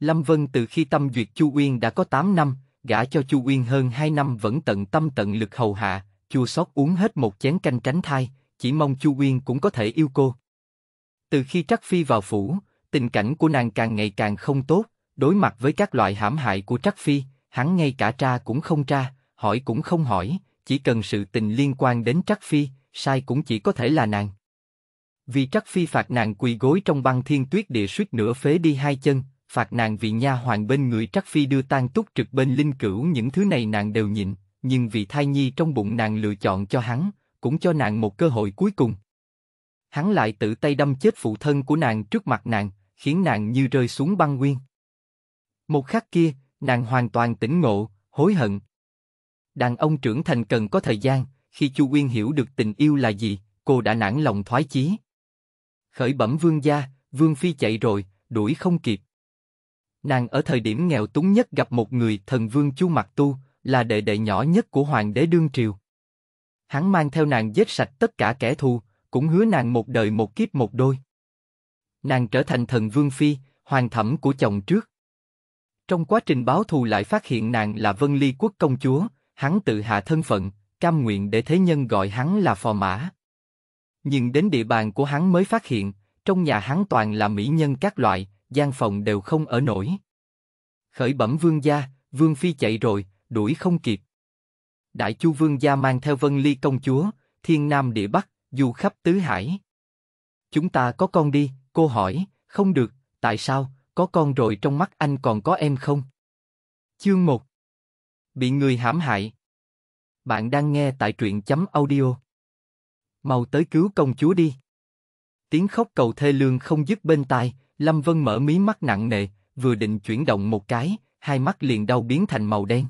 Lâm Vân từ khi tâm duyệt Chu Uyên đã có 8 năm, gả cho Chu Uyên hơn 2 năm vẫn tận tâm tận lực hầu hạ, chua xót uống hết một chén canh tránh thai, chỉ mong Chu Uyên cũng có thể yêu cô. Từ khi Trắc Phi vào phủ, tình cảnh của nàng càng ngày càng không tốt, đối mặt với các loại hãm hại của Trắc Phi, hắn ngay cả tra cũng không tra, hỏi cũng không hỏi, chỉ cần sự tình liên quan đến Trắc Phi, sai cũng chỉ có thể là nàng. Vì Trắc Phi phạt nàng quỳ gối trong băng thiên tuyết địa suýt nửa phế đi hai chân, phạt nàng vì nha hoàng bên người trắc phi đưa tang túc trực bên linh cửu những thứ này nàng đều nhịn, nhưng vì thai nhi trong bụng nàng lựa chọn cho hắn, cũng cho nàng một cơ hội cuối cùng. Hắn lại tự tay đâm chết phụ thân của nàng trước mặt nàng, khiến nàng như rơi xuống băng nguyên. Một khắc kia, nàng hoàn toàn tỉnh ngộ, hối hận. Đàn ông trưởng thành cần có thời gian, khi Chu uyên hiểu được tình yêu là gì, cô đã nản lòng thoái chí. Khởi bẩm vương gia, vương phi chạy rồi, đuổi không kịp. Nàng ở thời điểm nghèo túng nhất gặp một người thần vương Chu Mặc Tu, là đệ đệ nhỏ nhất của hoàng đế đương triều. Hắn mang theo nàng giết sạch tất cả kẻ thù, cũng hứa nàng một đời một kiếp một đôi. Nàng trở thành thần vương phi, hoàng thẩm của chồng trước. Trong quá trình báo thù lại phát hiện nàng là Vân Ly quốc công chúa, hắn tự hạ thân phận, cam nguyện để thế nhân gọi hắn là phò mã. Nhưng đến địa bàn của hắn mới phát hiện, trong nhà hắn toàn là mỹ nhân các loại, gian phòng đều không ở nổi. Khởi bẩm vương gia, vương phi chạy rồi, đuổi không kịp. Đại chu vương gia mang theo vân ly công chúa, thiên nam địa bắc, du khắp tứ hải. Chúng ta có con đi, cô hỏi, không được, tại sao, có con rồi trong mắt anh còn có em không? Chương 1 Bị người hãm hại Bạn đang nghe tại truyện chấm audio Mau tới cứu công chúa đi Tiếng khóc cầu thê lương không dứt bên tai, Lâm Vân mở mí mắt nặng nề, vừa định chuyển động một cái, hai mắt liền đau biến thành màu đen.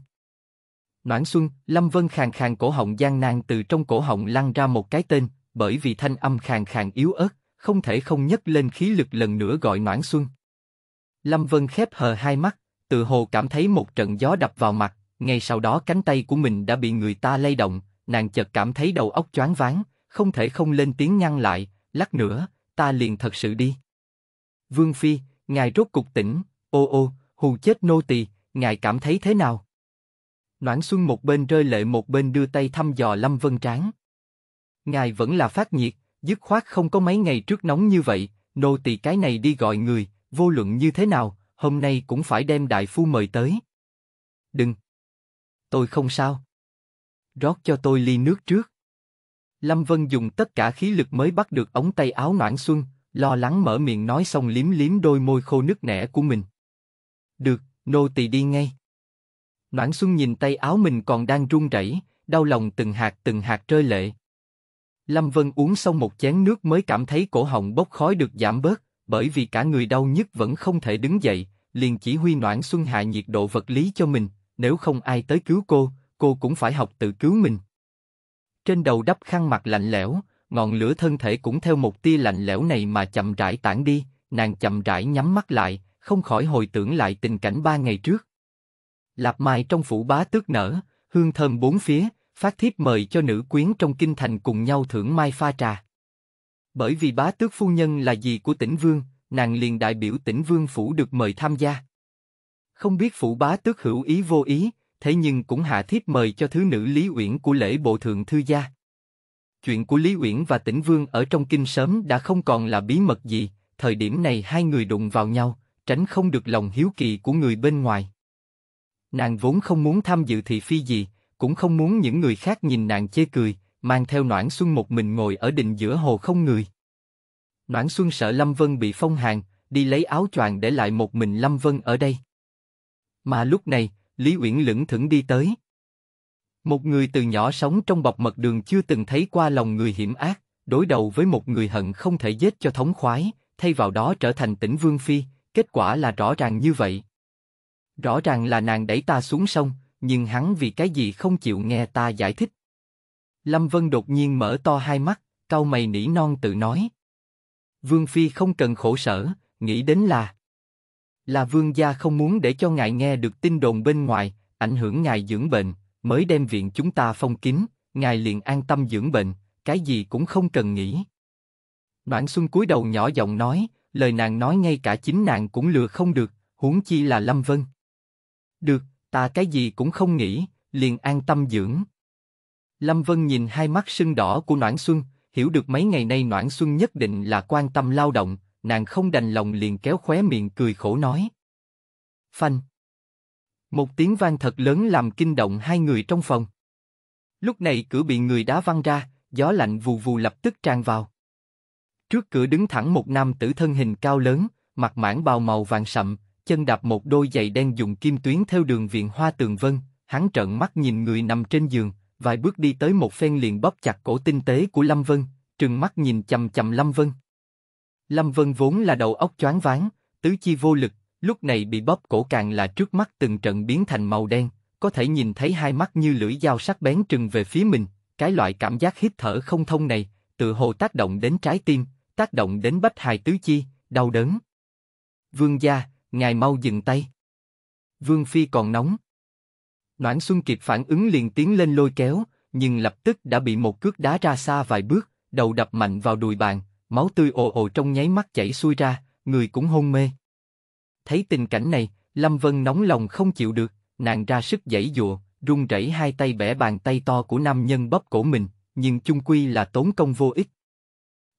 Noãn Xuân, Lâm Vân khàn khàn cổ họng gian nan từ trong cổ họng lăn ra một cái tên, bởi vì thanh âm khàn khàn yếu ớt, không thể không nhấc lên khí lực lần nữa gọi Noãn Xuân. Lâm Vân khép hờ hai mắt, tự hồ cảm thấy một trận gió đập vào mặt, ngay sau đó cánh tay của mình đã bị người ta lay động, nàng chợt cảm thấy đầu óc choáng váng, không thể không lên tiếng ngăn lại, lắc nữa, ta liền thật sự đi. Vương Phi, ngài rốt cục tỉnh, ô ô, hù chết nô tỳ, ngài cảm thấy thế nào? Noãn Xuân một bên rơi lệ một bên đưa tay thăm dò Lâm Vân Tráng. Ngài vẫn là phát nhiệt, dứt khoát không có mấy ngày trước nóng như vậy, nô tỳ cái này đi gọi người, vô luận như thế nào, hôm nay cũng phải đem đại phu mời tới. Đừng. Tôi không sao. Rót cho tôi ly nước trước. Lâm Vân dùng tất cả khí lực mới bắt được ống tay áo Noãn Xuân, lo lắng mở miệng nói xong liếm liếm đôi môi khô nứt nẻ của mình. Được, nô tỳ đi ngay. Noãn Xuân nhìn tay áo mình còn đang run rẩy, đau lòng từng hạt từng hạt rơi lệ. Lâm Vân uống xong một chén nước mới cảm thấy cổ họng bốc khói được giảm bớt, bởi vì cả người đau nhức vẫn không thể đứng dậy, liền chỉ huy Noãn Xuân hạ nhiệt độ vật lý cho mình, nếu không ai tới cứu cô, cô cũng phải học tự cứu mình. Trên đầu đắp khăn mặt lạnh lẽo, ngọn lửa thân thể cũng theo một tia lạnh lẽo này mà chậm rãi tản đi, nàng chậm rãi nhắm mắt lại, không khỏi hồi tưởng lại tình cảnh ba ngày trước. Lạp mai trong phủ bá tước nở, hương thơm bốn phía, phát thiếp mời cho nữ quyến trong kinh thành cùng nhau thưởng mai pha trà. Bởi vì bá tước phu nhân là gì của tỉnh vương, nàng liền đại biểu tỉnh vương phủ được mời tham gia. Không biết phủ bá tước hữu ý vô ý, thế nhưng cũng hạ thiếp mời cho thứ nữ Lý Uyển của lễ bộ thượng thư gia chuyện của Lý Uyển và Tĩnh Vương ở trong kinh sớm đã không còn là bí mật gì, thời điểm này hai người đụng vào nhau, tránh không được lòng hiếu kỳ của người bên ngoài. Nàng vốn không muốn tham dự thị phi gì, cũng không muốn những người khác nhìn nàng chê cười, mang theo Noãn Xuân một mình ngồi ở đình giữa hồ không người. Noãn Xuân sợ Lâm Vân bị phong hàn, đi lấy áo choàng để lại một mình Lâm Vân ở đây. Mà lúc này, Lý Uyển lững thững đi tới. Một người từ nhỏ sống trong bọc mật đường chưa từng thấy qua lòng người hiểm ác, đối đầu với một người hận không thể giết cho thống khoái, thay vào đó trở thành tỉnh Vương Phi, kết quả là rõ ràng như vậy. Rõ ràng là nàng đẩy ta xuống sông, nhưng hắn vì cái gì không chịu nghe ta giải thích. Lâm Vân đột nhiên mở to hai mắt, cau mày nỉ non tự nói. Vương Phi không cần khổ sở, nghĩ đến là... Là vương gia không muốn để cho ngài nghe được tin đồn bên ngoài, ảnh hưởng ngài dưỡng bệnh, mới đem viện chúng ta phong kín, ngài liền an tâm dưỡng bệnh, cái gì cũng không cần nghĩ. Noãn Xuân cúi đầu nhỏ giọng nói, lời nàng nói ngay cả chính nàng cũng lừa không được, huống chi là Lâm Vân. Được, ta cái gì cũng không nghĩ, liền an tâm dưỡng. Lâm Vân nhìn hai mắt sưng đỏ của Noãn Xuân, hiểu được mấy ngày nay Noãn Xuân nhất định là quan tâm lao động, nàng không đành lòng liền kéo khóe miệng cười khổ nói. Phanh, một tiếng vang thật lớn làm kinh động hai người trong phòng. Lúc này cửa bị người đá văng ra, gió lạnh vù vù lập tức tràn vào. Trước cửa đứng thẳng một nam tử thân hình cao lớn, mặt mãn bào màu vàng sậm, chân đạp một đôi giày đen dùng kim tuyến theo đường viện hoa tường vân. Hắn trợn mắt nhìn người nằm trên giường, vài bước đi tới một phen liền bóp chặt cổ tinh tế của Lâm Vân, trừng mắt nhìn chầm chầm Lâm Vân. Lâm Vân vốn là đầu óc choáng váng, tứ chi vô lực, lúc này bị bóp cổ càng là trước mắt từng trận biến thành màu đen, có thể nhìn thấy hai mắt như lưỡi dao sắc bén trừng về phía mình, cái loại cảm giác hít thở không thông này, tự hồ tác động đến trái tim, tác động đến bách hài tứ chi, đau đớn. Vương gia, ngài mau dừng tay. Vương phi còn nóng. Noãn Xuân kịp phản ứng liền tiến lên lôi kéo, nhưng lập tức đã bị một cước đá ra xa vài bước, đầu đập mạnh vào đùi bàn, máu tươi ồ ồ trong nháy mắt chảy xuôi ra, người cũng hôn mê. Thấy tình cảnh này, Lâm Vân nóng lòng không chịu được, nàng ra sức giãy dụa, run rẩy hai tay bẻ bàn tay to của nam nhân bóp cổ mình, nhưng chung quy là tốn công vô ích.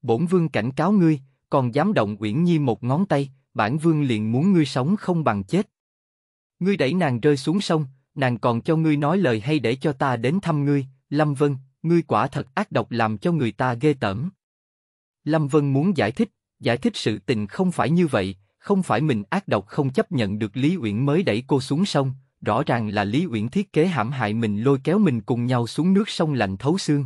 Bổn vương cảnh cáo ngươi, còn dám động Uyển Nhi một ngón tay, bản vương liền muốn ngươi sống không bằng chết. Ngươi đẩy nàng rơi xuống sông, nàng còn cho ngươi nói lời hay để cho ta đến thăm ngươi, Lâm Vân, ngươi quả thật ác độc làm cho người ta ghê tởm. Lâm Vân muốn giải thích, giải thích sự tình không phải như vậy, không phải mình ác độc không chấp nhận được Lý Uyển mới đẩy cô xuống sông, rõ ràng là Lý Uyển thiết kế hãm hại mình lôi kéo mình cùng nhau xuống nước sông lạnh thấu xương.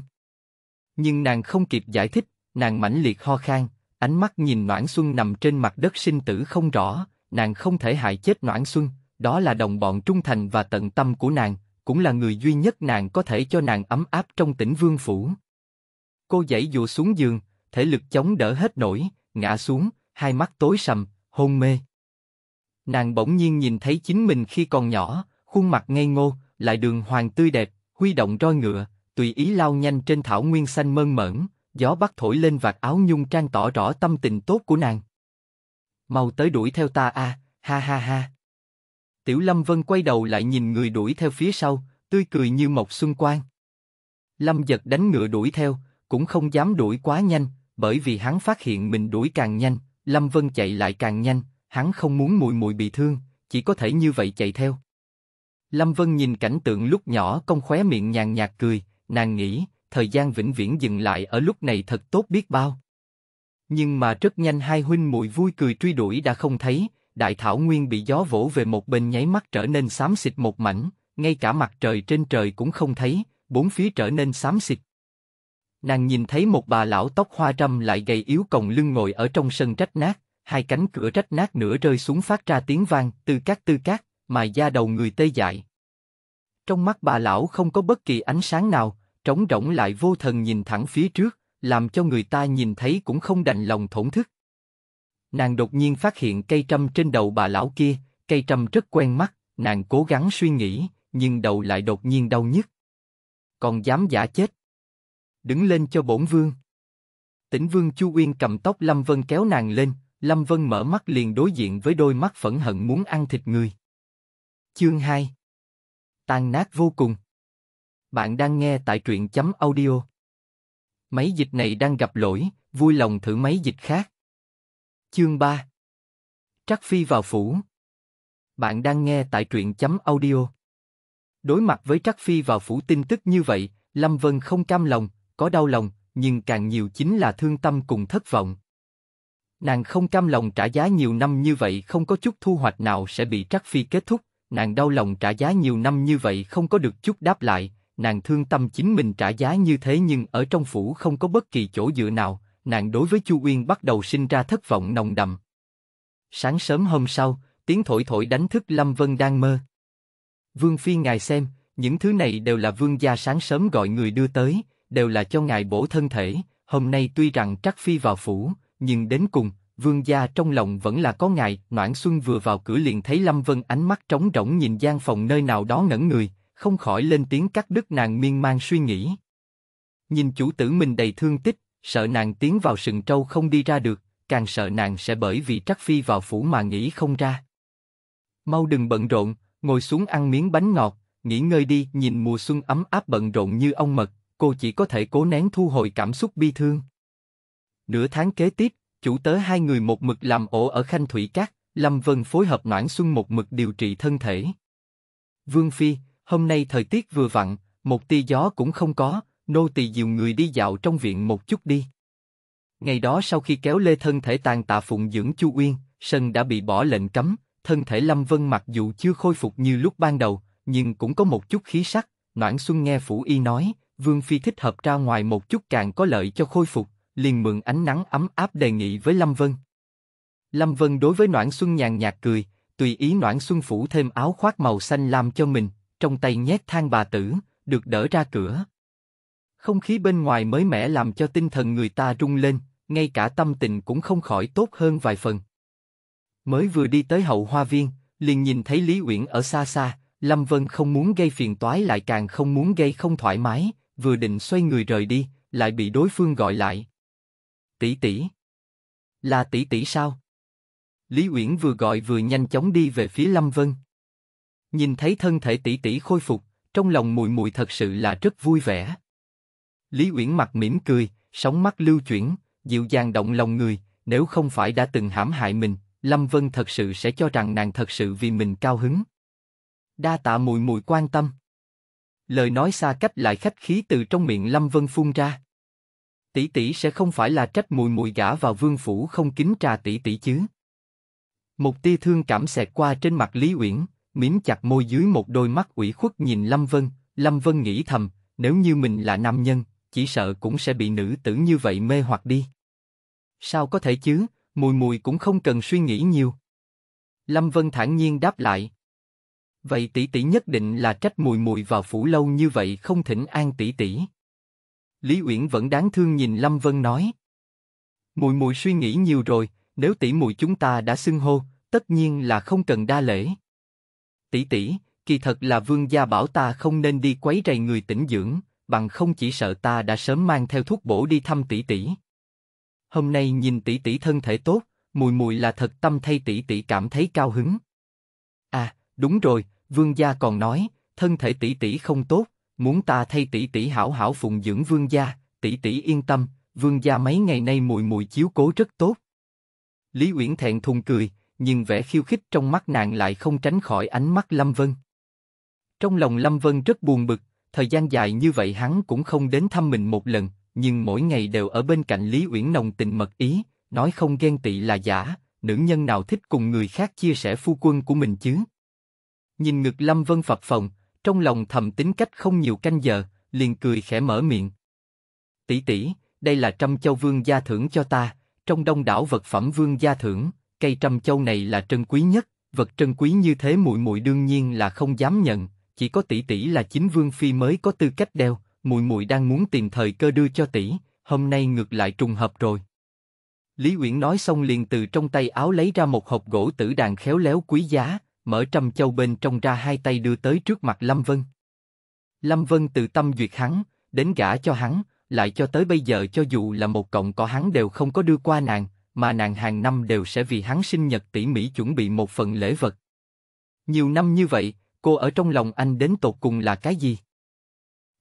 Nhưng nàng không kịp giải thích, nàng mãnh liệt ho khan, ánh mắt nhìn Noãn Xuân nằm trên mặt đất sinh tử không rõ, nàng không thể hại chết Noãn Xuân, đó là đồng bọn trung thành và tận tâm của nàng, cũng là người duy nhất nàng có thể cho nàng ấm áp trong tỉnh Vương Phủ. Cô dãy dụ xuống giường, thể lực chống đỡ hết nổi, ngã xuống, hai mắt tối sầm, hôn mê. Nàng bỗng nhiên nhìn thấy chính mình khi còn nhỏ, khuôn mặt ngây ngô, lại đường hoàng tươi đẹp, huy động roi ngựa, tùy ý lao nhanh trên thảo nguyên xanh mơn mởn, gió bắt thổi lên vạt áo nhung trang tỏ rõ tâm tình tốt của nàng. Mau tới đuổi theo ta a, ha ha ha. Tiểu Lâm Vân quay đầu lại nhìn người đuổi theo phía sau, tươi cười như một xuân quang. Lâm giật đánh ngựa đuổi theo, cũng không dám đuổi quá nhanh, bởi vì hắn phát hiện mình đuổi càng nhanh, Lâm Vân chạy lại càng nhanh, hắn không muốn mùi mùi bị thương, chỉ có thể như vậy chạy theo. Lâm Vân nhìn cảnh tượng lúc nhỏ công khóe miệng nhàn nhạt cười, nàng nghĩ, thời gian vĩnh viễn dừng lại ở lúc này thật tốt biết bao. Nhưng mà rất nhanh hai huynh muội vui cười truy đuổi đã không thấy, đại thảo nguyên bị gió vỗ về một bên nháy mắt trở nên xám xịt một mảnh, ngay cả mặt trời trên trời cũng không thấy, bốn phía trở nên xám xịt nàng nhìn thấy một bà lão tóc hoa râm lại gầy yếu còng lưng ngồi ở trong sân rách nát, hai cánh cửa rách nát nửa rơi xuống phát ra tiếng vang, từ cát tư cát, mài da đầu người tê dại. Trong mắt bà lão không có bất kỳ ánh sáng nào, trống rỗng lại vô thần nhìn thẳng phía trước, làm cho người ta nhìn thấy cũng không đành lòng thổn thức. Nàng đột nhiên phát hiện cây trâm trên đầu bà lão kia, cây trâm rất quen mắt, nàng cố gắng suy nghĩ, nhưng đầu lại đột nhiên đau nhức. Còn dám giả chết đứng lên cho bổn vương. Tĩnh vương Chu Uyên cầm tóc Lâm Vân kéo nàng lên, Lâm Vân mở mắt liền đối diện với đôi mắt phẫn hận muốn ăn thịt người. Chương 2 Tàn nát vô cùng Bạn đang nghe tại truyện chấm audio. Máy dịch này đang gặp lỗi, vui lòng thử máy dịch khác. Chương 3 Trắc Phi vào phủ Bạn đang nghe tại truyện chấm audio. Đối mặt với Trắc Phi vào phủ tin tức như vậy, Lâm Vân không cam lòng, có đau lòng, nhưng càng nhiều chính là thương tâm cùng thất vọng. Nàng không cam lòng trả giá nhiều năm như vậy không có chút thu hoạch nào sẽ bị trắc phi kết thúc, nàng đau lòng trả giá nhiều năm như vậy không có được chút đáp lại, nàng thương tâm chính mình trả giá như thế nhưng ở trong phủ không có bất kỳ chỗ dựa nào, nàng đối với Chu Uyên bắt đầu sinh ra thất vọng nồng đậm. Sáng sớm hôm sau, tiếng thổi thổi đánh thức Lâm Vân đang mơ. Vương Phi ngài xem, những thứ này đều là vương gia sáng sớm gọi người đưa tới, đều là cho ngài bổ thân thể. Hôm nay tuy rằng trắc phi vào phủ, nhưng đến cùng vương gia trong lòng vẫn là có ngài. Noãn Xuân vừa vào cửa liền thấy Lâm Vân ánh mắt trống rỗng nhìn gian phòng nơi nào đó ngẩn người, không khỏi lên tiếng cắt đứt nàng miên man suy nghĩ. Nhìn chủ tử mình đầy thương tích, sợ nàng tiến vào sừng trâu không đi ra được, càng sợ nàng sẽ bởi vì trắc phi vào phủ mà nghĩ không ra. Mau đừng bận rộn, ngồi xuống ăn miếng bánh ngọt, nghỉ ngơi đi. Nhìn mùa xuân ấm áp bận rộn như ông mật, cô chỉ có thể cố nén thu hồi cảm xúc bi thương. Nửa tháng kế tiếp, chủ tớ hai người một mực làm ổ ở Khanh Thủy Cát, Lâm Vân phối hợp Noãn Xuân một mực điều trị thân thể. Vương Phi, hôm nay thời tiết vừa vặn, một tia gió cũng không có, nô tỳ dìu người đi dạo trong viện một chút đi. Ngày đó sau khi kéo lê thân thể tàn tạ phụng dưỡng Chu Uyên, sân đã bị bỏ lệnh cấm, thân thể Lâm Vân mặc dù chưa khôi phục như lúc ban đầu, nhưng cũng có một chút khí sắc, Noãn Xuân nghe Phủ Y nói, Vương Phi thích hợp ra ngoài một chút càng có lợi cho khôi phục, liền mượn ánh nắng ấm áp đề nghị với Lâm Vân. Lâm Vân đối với Noãn Xuân nhàn nhạt cười, tùy ý Noãn Xuân phủ thêm áo khoác màu xanh lam cho mình, trong tay nhét than bà tử, được đỡ ra cửa. Không khí bên ngoài mới mẻ làm cho tinh thần người ta rung lên, ngay cả tâm tình cũng không khỏi tốt hơn vài phần. Mới vừa đi tới hậu hoa viên, liền nhìn thấy Lý Uyển ở xa xa, Lâm Vân không muốn gây phiền toái lại càng không muốn gây không thoải mái, vừa định xoay người rời đi, lại bị đối phương gọi lại. Tỷ tỷ. Là tỷ tỷ sao? Lý Uyển vừa gọi vừa nhanh chóng đi về phía Lâm Vân. Nhìn thấy thân thể tỷ tỷ khôi phục, trong lòng mùi mùi thật sự là rất vui vẻ. Lý Uyển mặt mỉm cười, sóng mắt lưu chuyển, dịu dàng động lòng người, nếu không phải đã từng hãm hại mình, Lâm Vân thật sự sẽ cho rằng nàng thật sự vì mình cao hứng. Đa tạ mùi mùi quan tâm. Lời nói xa cách lại khách khí từ trong miệng Lâm Vân phun ra. Tỷ tỷ sẽ không phải là trách mùi mùi gã vào vương phủ không kính trà tỷ tỷ chứ. Một tia thương cảm xẹt qua trên mặt Lý Uyển, mím chặt môi dưới một đôi mắt ủy khuất nhìn Lâm Vân, Lâm Vân nghĩ thầm, nếu như mình là nam nhân, chỉ sợ cũng sẽ bị nữ tử như vậy mê hoặc đi. Sao có thể chứ, mùi mùi cũng không cần suy nghĩ nhiều. Lâm Vân thản nhiên đáp lại vậy tỷ tỷ nhất định là trách mùi mùi vào phủ lâu như vậy không thỉnh an tỷ tỷ. Lý Uyển vẫn đáng thương nhìn Lâm Vân nói. Mùi mùi suy nghĩ nhiều rồi, nếu tỷ mùi chúng ta đã xưng hô, tất nhiên là không cần đa lễ. Tỷ tỷ, kỳ thật là vương gia bảo ta không nên đi quấy rầy người tỉnh dưỡng, bằng không chỉ sợ ta đã sớm mang theo thuốc bổ đi thăm tỷ tỷ. Hôm nay nhìn tỷ tỷ thân thể tốt, mùi mùi là thật tâm thay tỷ tỷ cảm thấy cao hứng. À, đúng rồi, vương gia còn nói, thân thể tỷ tỷ không tốt, muốn ta thay tỷ tỷ hảo hảo phụng dưỡng vương gia, tỷ tỷ yên tâm, vương gia mấy ngày nay mùi mùi chiếu cố rất tốt. Lý Uyển thẹn thùng cười, nhưng vẻ khiêu khích trong mắt nàng lại không tránh khỏi ánh mắt Lâm Vân. Trong lòng Lâm Vân rất buồn bực, thời gian dài như vậy hắn cũng không đến thăm mình một lần, nhưng mỗi ngày đều ở bên cạnh Lý Uyển nồng tình mật ý, nói không ghen tị là giả, nữ nhân nào thích cùng người khác chia sẻ phu quân của mình chứ? Nhìn ngực Lâm Vân phập phồng, trong lòng thầm tính cách không nhiều canh giờ, liền cười khẽ mở miệng. Tỷ tỷ, đây là trăm châu vương gia thưởng cho ta, trong đông đảo vật phẩm vương gia thưởng, cây trăm châu này là trân quý nhất, vật trân quý như thế muội muội đương nhiên là không dám nhận, chỉ có tỷ tỷ là chính vương phi mới có tư cách đeo, muội muội đang muốn tìm thời cơ đưa cho tỷ, hôm nay ngược lại trùng hợp rồi. Lý Uyển nói xong liền từ trong tay áo lấy ra một hộp gỗ tử đàn khéo léo quý giá, mở trăm châu bên trong ra hai tay đưa tới trước mặt Lâm Vân. Lâm Vân từ tâm duyệt hắn, đến gả cho hắn, lại cho tới bây giờ cho dù là một cộng có hắn đều không có đưa qua nàng, mà nàng hàng năm đều sẽ vì hắn sinh nhật tỉ mỉ chuẩn bị một phần lễ vật. Nhiều năm như vậy, cô ở trong lòng anh đến tột cùng là cái gì?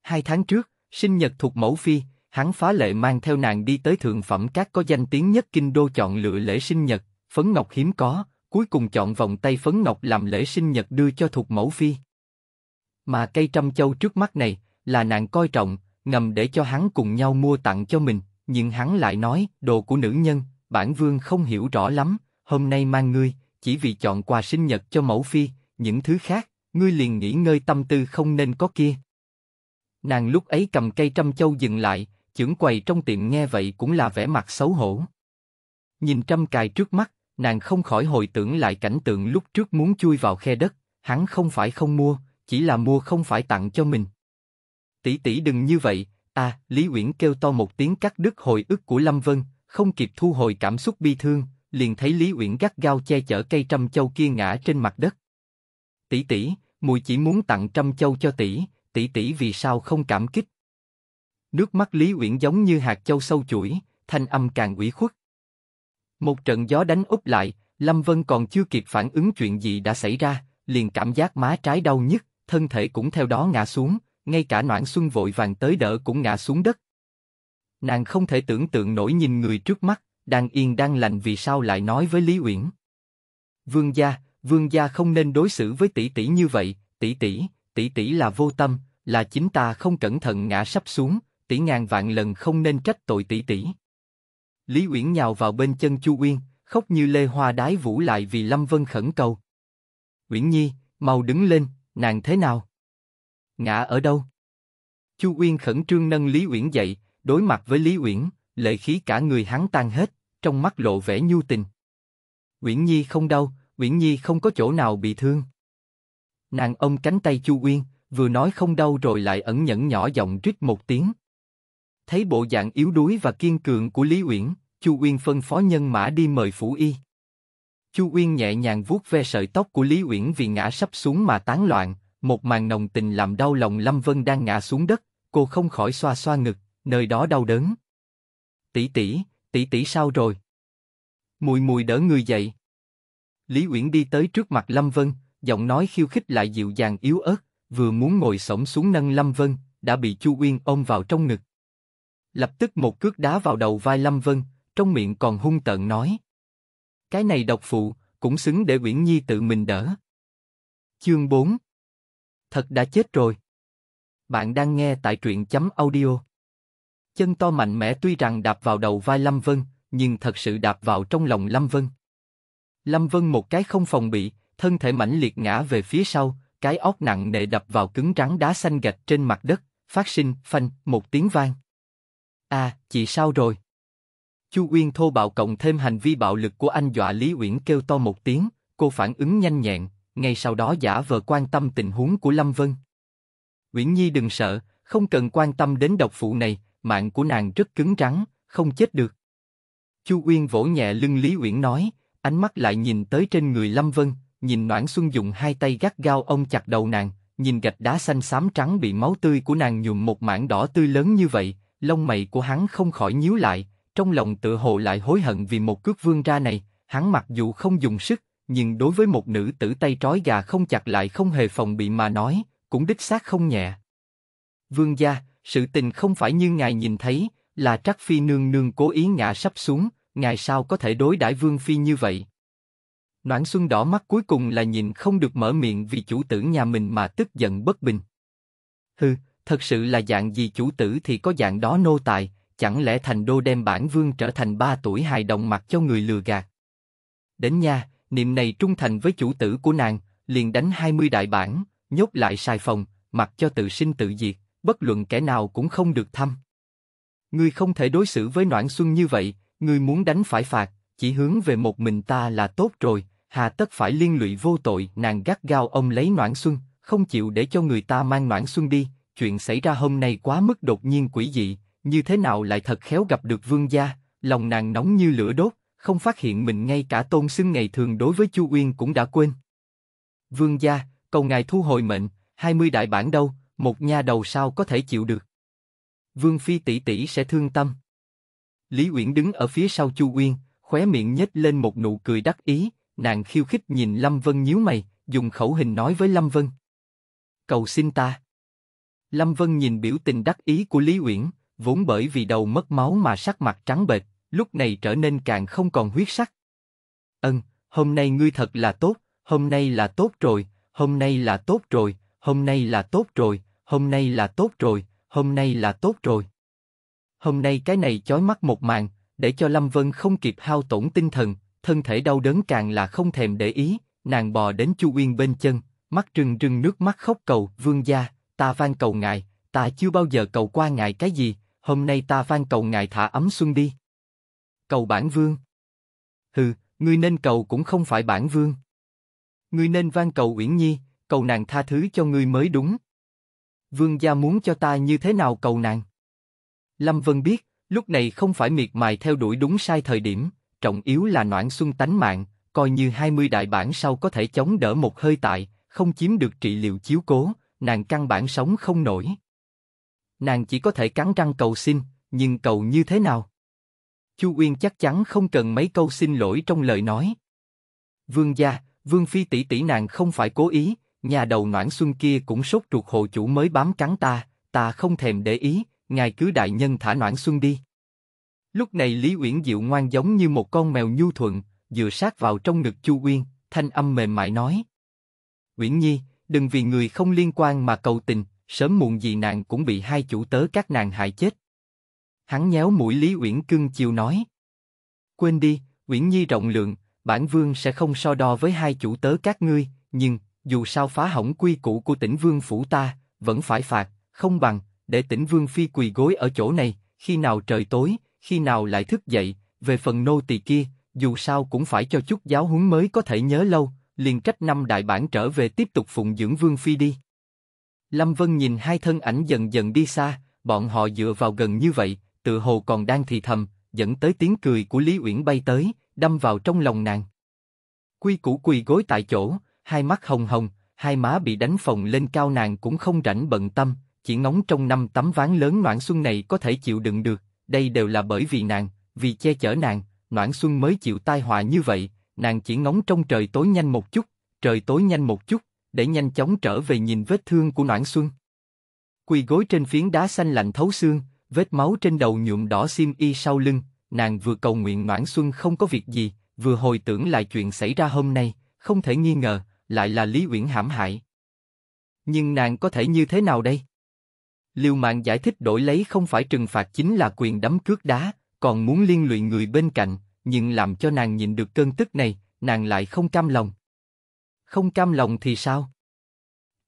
Hai tháng trước, sinh nhật thuộc mẫu phi, hắn phá lệ mang theo nàng đi tới thượng phẩm các có danh tiếng nhất kinh đô chọn lựa lễ sinh nhật, phấn ngọc hiếm có, cuối cùng chọn vòng tay phấn ngọc làm lễ sinh nhật đưa cho thuộc mẫu phi. Mà cây trăm châu trước mắt này là nàng coi trọng, ngầm để cho hắn cùng nhau mua tặng cho mình, nhưng hắn lại nói, đồ của nữ nhân, bản vương không hiểu rõ lắm, hôm nay mang ngươi, chỉ vì chọn quà sinh nhật cho mẫu phi, những thứ khác, ngươi liền nghỉ ngơi tâm tư không nên có kia. Nàng lúc ấy cầm cây trăm châu dừng lại, chưởng quầy trong tiệm nghe vậy cũng là vẻ mặt xấu hổ. Nhìn trăm cài trước mắt, nàng không khỏi hồi tưởng lại cảnh tượng lúc trước muốn chui vào khe đất, hắn không phải không mua, chỉ là mua không phải tặng cho mình. Tỷ tỷ đừng như vậy, à, Lý Uyển kêu to một tiếng cắt đứt hồi ức của Lâm Vân, không kịp thu hồi cảm xúc bi thương, liền thấy Lý Uyển gắt gao che chở cây trăm châu kia ngã trên mặt đất. Tỷ tỷ, mùi chỉ muốn tặng trăm châu cho tỷ, tỷ tỷ vì sao không cảm kích? Nước mắt Lý Uyển giống như hạt châu sâu chuỗi, thanh âm càng ủy khuất. Một trận gió đánh úp lại, Lâm Vân còn chưa kịp phản ứng chuyện gì đã xảy ra, liền cảm giác má trái đau nhức, thân thể cũng theo đó ngã xuống, ngay cả Noãn Xuân vội vàng tới đỡ cũng ngã xuống đất. Nàng không thể tưởng tượng nổi nhìn người trước mắt, đang yên đang lành vì sao lại nói với Lý Uyển. Vương gia, vương gia không nên đối xử với tỷ tỷ như vậy, tỷ tỷ, tỷ tỷ là vô tâm, là chính ta không cẩn thận ngã sắp xuống, tỷ ngàn vạn lần không nên trách tội tỷ tỷ. Lý Uyển nhào vào bên chân Chu Uyên, khóc như lê hoa đái vũ lại vì Lâm Vân khẩn cầu. Uyển Nhi, mau đứng lên, nàng thế nào? Ngã ở đâu? Chu Uyên khẩn trương nâng Lý Uyển dậy, đối mặt với Lý Uyển, lệ khí cả người hắn tan hết, trong mắt lộ vẻ nhu tình. Uyển Nhi không đau, Uyển Nhi không có chỗ nào bị thương. Nàng ông cánh tay Chu Uyên, vừa nói không đau rồi lại ẩn nhẫn nhỏ giọng rít một tiếng thấy bộ dạng yếu đuối và kiên cường của Lý Uyển, Chu Uyên phân phó nhân mã đi mời phủ y. Chu Uyên nhẹ nhàng vuốt ve sợi tóc của Lý Uyển vì ngã sắp xuống mà tán loạn, một màn nồng tình làm đau lòng Lâm Vân đang ngã xuống đất, cô không khỏi xoa xoa ngực, nơi đó đau đớn. Tỷ tỷ, tỷ tỷ sao rồi? Mùi mùi đỡ người dậy. Lý Uyển đi tới trước mặt Lâm Vân, giọng nói khiêu khích lại dịu dàng yếu ớt, vừa muốn ngồi xổm xuống nâng Lâm Vân, đã bị Chu Uyên ôm vào trong ngực lập tức một cước đá vào đầu vai Lâm Vân, trong miệng còn hung tợn nói. Cái này độc phụ, cũng xứng để Uyển Nhi tự mình đỡ. Chương 4 Thật đã chết rồi. Bạn đang nghe tại truyện chấm audio. Chân to mạnh mẽ tuy rằng đạp vào đầu vai Lâm Vân, nhưng thật sự đạp vào trong lòng Lâm Vân. Lâm Vân một cái không phòng bị, thân thể mãnh liệt ngã về phía sau, cái óc nặng nề đập vào cứng trắng đá xanh gạch trên mặt đất, phát sinh phanh một tiếng vang. À, chị sao rồi? Chu Uyên thô bạo cộng thêm hành vi bạo lực của anh dọa Lý Uyển kêu to một tiếng, cô phản ứng nhanh nhẹn, ngay sau đó giả vờ quan tâm tình huống của Lâm Vân. Uyển Nhi đừng sợ, không cần quan tâm đến độc phụ này, mạng của nàng rất cứng rắn, không chết được. Chu Uyên vỗ nhẹ lưng Lý Uyển nói, ánh mắt lại nhìn tới trên người Lâm Vân, nhìn Noãn Xuân dùng hai tay gắt gao ông chặt đầu nàng, nhìn gạch đá xanh xám trắng bị máu tươi của nàng nhuộm một mảng đỏ tươi lớn như vậy, lông mày của hắn không khỏi nhíu lại, trong lòng tự hồ lại hối hận vì một cước vương ra này, hắn mặc dù không dùng sức, nhưng đối với một nữ tử tay trói gà không chặt lại không hề phòng bị mà nói, cũng đích xác không nhẹ. Vương gia, sự tình không phải như ngài nhìn thấy, là trắc phi nương nương cố ý ngã sắp xuống, ngài sao có thể đối đãi vương phi như vậy? Noãn Xuân đỏ mắt cuối cùng là nhìn không được mở miệng vì chủ tử nhà mình mà tức giận bất bình. Hừ, thật sự là dạng gì chủ tử thì có dạng đó nô tài, chẳng lẽ thành đô đem bản vương trở thành ba tuổi hài đồng mặc cho người lừa gạt. Đến nha, niệm này trung thành với chủ tử của nàng, liền đánh 20 đại bản, nhốt lại sai phòng, mặc cho tự sinh tự diệt, bất luận kẻ nào cũng không được thăm. Ngươi không thể đối xử với Noãn Xuân như vậy, ngươi muốn đánh phải phạt, chỉ hướng về một mình ta là tốt rồi, hà tất phải liên lụy vô tội, nàng gắt gao ông lấy Noãn Xuân, không chịu để cho người ta mang Noãn Xuân đi, chuyện xảy ra hôm nay quá mức đột nhiên quỷ dị, như thế nào lại thật khéo gặp được vương gia, lòng nàng nóng như lửa đốt, không phát hiện mình ngay cả tôn xưng ngày thường đối với Chu Uyên cũng đã quên. Vương gia, cầu ngài thu hồi mệnh, 20 đại bản đâu, một nha đầu sao có thể chịu được. Vương Phi tỷ tỷ sẽ thương tâm. Lý Uyển đứng ở phía sau Chu Uyên, khóe miệng nhếch lên một nụ cười đắc ý, nàng khiêu khích nhìn Lâm Vân nhíu mày, dùng khẩu hình nói với Lâm Vân. Cầu xin ta. Lâm Vân nhìn biểu tình đắc ý của Lý Uyển, vốn bởi vì đầu mất máu mà sắc mặt trắng bệch, lúc này trở nên càng không còn huyết sắc. Ân, hôm nay ngươi thật là tốt, hôm nay là tốt rồi, hôm nay là tốt rồi, hôm nay là tốt rồi, hôm nay là tốt rồi, hôm nay là tốt rồi. Hôm nay cái này chói mắt một màn, để cho Lâm Vân không kịp hao tổn tinh thần, thân thể đau đớn càng là không thèm để ý, nàng bò đến Chu Uyên bên chân, mắt trừng trừng nước mắt khóc cầu, vương gia, ta van cầu ngài, ta chưa bao giờ cầu qua ngài cái gì, hôm nay ta van cầu ngài thả ấm xuân đi. Cầu bản vương. Hừ, ngươi nên cầu cũng không phải bản vương. Ngươi nên van cầu Uyển Nhi, cầu nàng tha thứ cho ngươi mới đúng. Vương gia muốn cho ta như thế nào cầu nàng? Lâm Vân biết, lúc này không phải miệt mài theo đuổi đúng sai thời điểm, trọng yếu là noãn xuân tánh mạng, coi như 20 đại bản sau có thể chống đỡ một hơi tại, không chiếm được trị liệu chiếu cố, nàng căn bản sống không nổi. Nàng chỉ có thể cắn răng cầu xin, nhưng cầu như thế nào? Chu Uyên chắc chắn không cần mấy câu xin lỗi trong lời nói. Vương gia, Vương phi tỷ tỷ nàng không phải cố ý, nhà đầu ngoãn xuân kia cũng sốt ruột hộ chủ mới bám cắn ta, ta không thèm để ý, ngài cứ đại nhân thả ngoãn xuân đi. Lúc này Lý Uyển Diệu ngoan giống như một con mèo nhu thuận, dựa sát vào trong ngực Chu Uyên, thanh âm mềm mại nói: Uyển Nhi, đừng vì người không liên quan mà cầu tình, sớm muộn gì nàng cũng bị hai chủ tớ các nàng hại chết. Hắn nhéo mũi Lý Uyển cưng chiều nói. Quên đi, Uyển Nhi rộng lượng, bản vương sẽ không so đo với hai chủ tớ các ngươi, nhưng, dù sao phá hỏng quy củ của tỉnh vương phủ ta, vẫn phải phạt, không bằng, để tỉnh vương phi quỳ gối ở chỗ này, khi nào trời tối, khi nào lại thức dậy, về phần nô tỳ kia, dù sao cũng phải cho chút giáo huấn mới có thể nhớ lâu, liền cách năm đại bản trở về tiếp tục phụng dưỡng Vương Phi đi. Lâm Vân nhìn hai thân ảnh dần dần đi xa, bọn họ dựa vào gần như vậy, tự hồ còn đang thì thầm, dẫn tới tiếng cười của Lý Uyển bay tới, đâm vào trong lòng nàng. Quy củ quỳ gối tại chỗ, hai mắt hồng hồng, hai má bị đánh phồng lên cao nàng cũng không rảnh bận tâm, chỉ ngóng trong năm tấm ván lớn noãn xuân này có thể chịu đựng được, đây đều là bởi vì nàng, vì che chở nàng, noãn xuân mới chịu tai họa như vậy, nàng chỉ ngóng trong trời tối nhanh một chút, trời tối nhanh một chút, để nhanh chóng trở về nhìn vết thương của Noãn Xuân. Quỳ gối trên phiến đá xanh lạnh thấu xương, vết máu trên đầu nhuộm đỏ xiêm y sau lưng, nàng vừa cầu nguyện Noãn Xuân không có việc gì, vừa hồi tưởng lại chuyện xảy ra hôm nay, không thể nghi ngờ, lại là Lý Uyển hãm hại. Nhưng nàng có thể như thế nào đây? Liêu mạng giải thích đổi lấy không phải trừng phạt chính là quyền đấm cước đá, còn muốn liên lụy người bên cạnh, nhưng làm cho nàng nhìn được cơn tức này, nàng lại không cam lòng. Không cam lòng thì sao?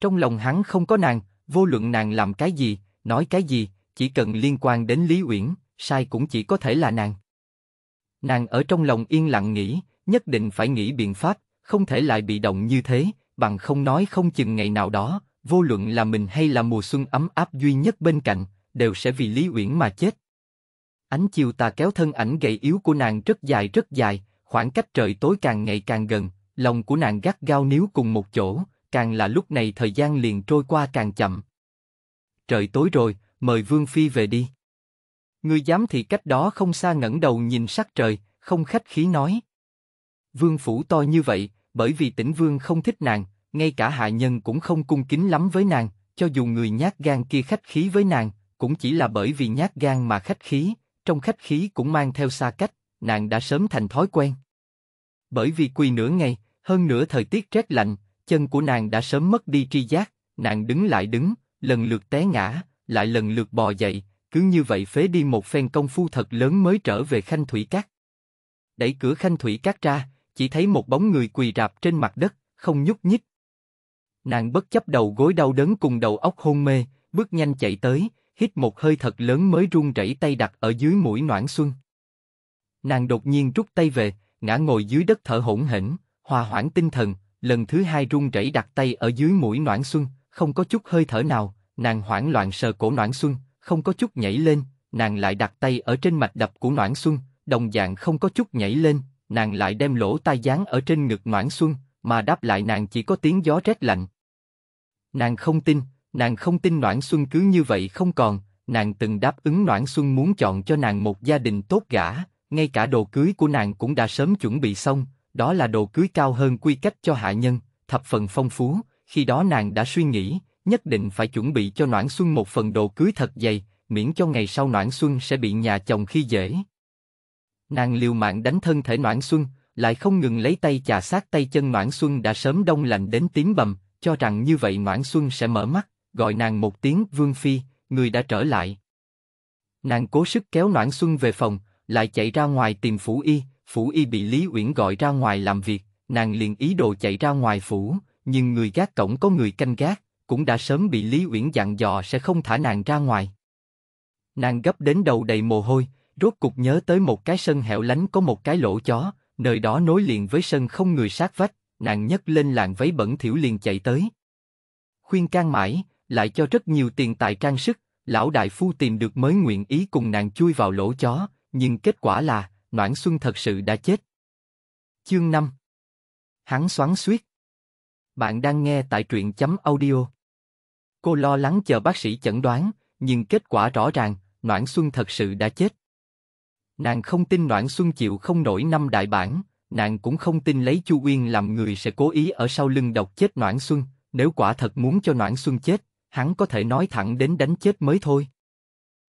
Trong lòng hắn không có nàng, vô luận nàng làm cái gì, nói cái gì, chỉ cần liên quan đến Lý Uyển, sai cũng chỉ có thể là nàng. Nàng ở trong lòng yên lặng nghĩ, nhất định phải nghĩ biện pháp, không thể lại bị động như thế, bằng không nói không chừng ngày nào đó, vô luận là mình hay là mùa xuân ấm áp duy nhất bên cạnh, đều sẽ vì Lý Uyển mà chết. Ánh chiều tà kéo thân ảnh gầy yếu của nàng rất dài rất dài, khoảng cách trời tối càng ngày càng gần, lòng của nàng gắt gao níu cùng một chỗ, càng là lúc này thời gian liền trôi qua càng chậm. Trời tối rồi, mời Vương Phi về đi. Người giám thị cách đó không xa ngẩng đầu nhìn sắc trời, không khách khí nói. Vương phủ to như vậy, bởi vì tỉnh vương không thích nàng, ngay cả hạ nhân cũng không cung kính lắm với nàng, cho dù người nhát gan kia khách khí với nàng, cũng chỉ là bởi vì nhát gan mà khách khí, trong khách khí cũng mang theo xa cách, nàng đã sớm thành thói quen. Bởi vì quỳ nửa ngày, hơn nửa thời tiết rét lạnh, chân của nàng đã sớm mất đi tri giác, nàng đứng lại đứng, lần lượt té ngã, lại lần lượt bò dậy, cứ như vậy phế đi một phen công phu thật lớn mới trở về khanh thủy cát. Đẩy cửa khanh thủy cát ra, chỉ thấy một bóng người quỳ rạp trên mặt đất, không nhúc nhích. Nàng bất chấp đầu gối đau đớn cùng đầu óc hôn mê, bước nhanh chạy tới, hít một hơi thật lớn mới run rẩy tay đặt ở dưới mũi Noãn Xuân. Nàng đột nhiên rút tay về, ngã ngồi dưới đất thở hổn hển, hòa hoãn tinh thần, lần thứ hai run rẩy đặt tay ở dưới mũi Noãn Xuân, không có chút hơi thở nào, nàng hoảng loạn sờ cổ Noãn Xuân, không có chút nhảy lên, nàng lại đặt tay ở trên mạch đập của Noãn Xuân, đồng dạng không có chút nhảy lên, nàng lại đem lỗ tai dán ở trên ngực Noãn Xuân, mà đáp lại nàng chỉ có tiếng gió rét lạnh. Nàng không tin, nàng không tin Noãn Xuân cứ như vậy không còn, nàng từng đáp ứng Noãn Xuân muốn chọn cho nàng một gia đình tốt gả, ngay cả đồ cưới của nàng cũng đã sớm chuẩn bị xong, đó là đồ cưới cao hơn quy cách cho hạ nhân, thập phần phong phú, khi đó nàng đã suy nghĩ, nhất định phải chuẩn bị cho Noãn Xuân một phần đồ cưới thật dày, miễn cho ngày sau Noãn Xuân sẽ bị nhà chồng khi dễ. Nàng liều mạng đánh thân thể Noãn Xuân, lại không ngừng lấy tay chà sát tay chân Noãn Xuân đã sớm đông lạnh đến tím bầm, cho rằng như vậy Noãn Xuân sẽ mở mắt gọi nàng một tiếng Vương Phi, người đã trở lại. Nàng cố sức kéo Noãn Xuân về phòng, lại chạy ra ngoài tìm Phủ Y, Phủ Y bị Lý Uyển gọi ra ngoài làm việc, nàng liền ý đồ chạy ra ngoài phủ, nhưng người gác cổng có người canh gác, cũng đã sớm bị Lý Uyển dặn dò sẽ không thả nàng ra ngoài. Nàng gấp đến đầu đầy mồ hôi, rốt cục nhớ tới một cái sân hẻo lánh có một cái lỗ chó, nơi đó nối liền với sân không người sát vách, nàng nhấc lên làn váy bẩn thỉu liền chạy tới. Khuyên can mãi, lại cho rất nhiều tiền tài trang sức, lão đại phu tìm được mới nguyện ý cùng nàng chui vào lỗ chó, nhưng kết quả là, Noãn Xuân thật sự đã chết. Chương 5 Hắn xoắn suýt Bạn đang nghe tại truyện chấm audio. Cô lo lắng chờ bác sĩ chẩn đoán, nhưng kết quả rõ ràng, Noãn Xuân thật sự đã chết. Nàng không tin Noãn Xuân chịu không nổi năm đại bản, nàng cũng không tin lấy Chu Uyên làm người sẽ cố ý ở sau lưng độc chết Noãn Xuân, nếu quả thật muốn cho Noãn Xuân chết, hắn có thể nói thẳng đến đánh chết mới thôi.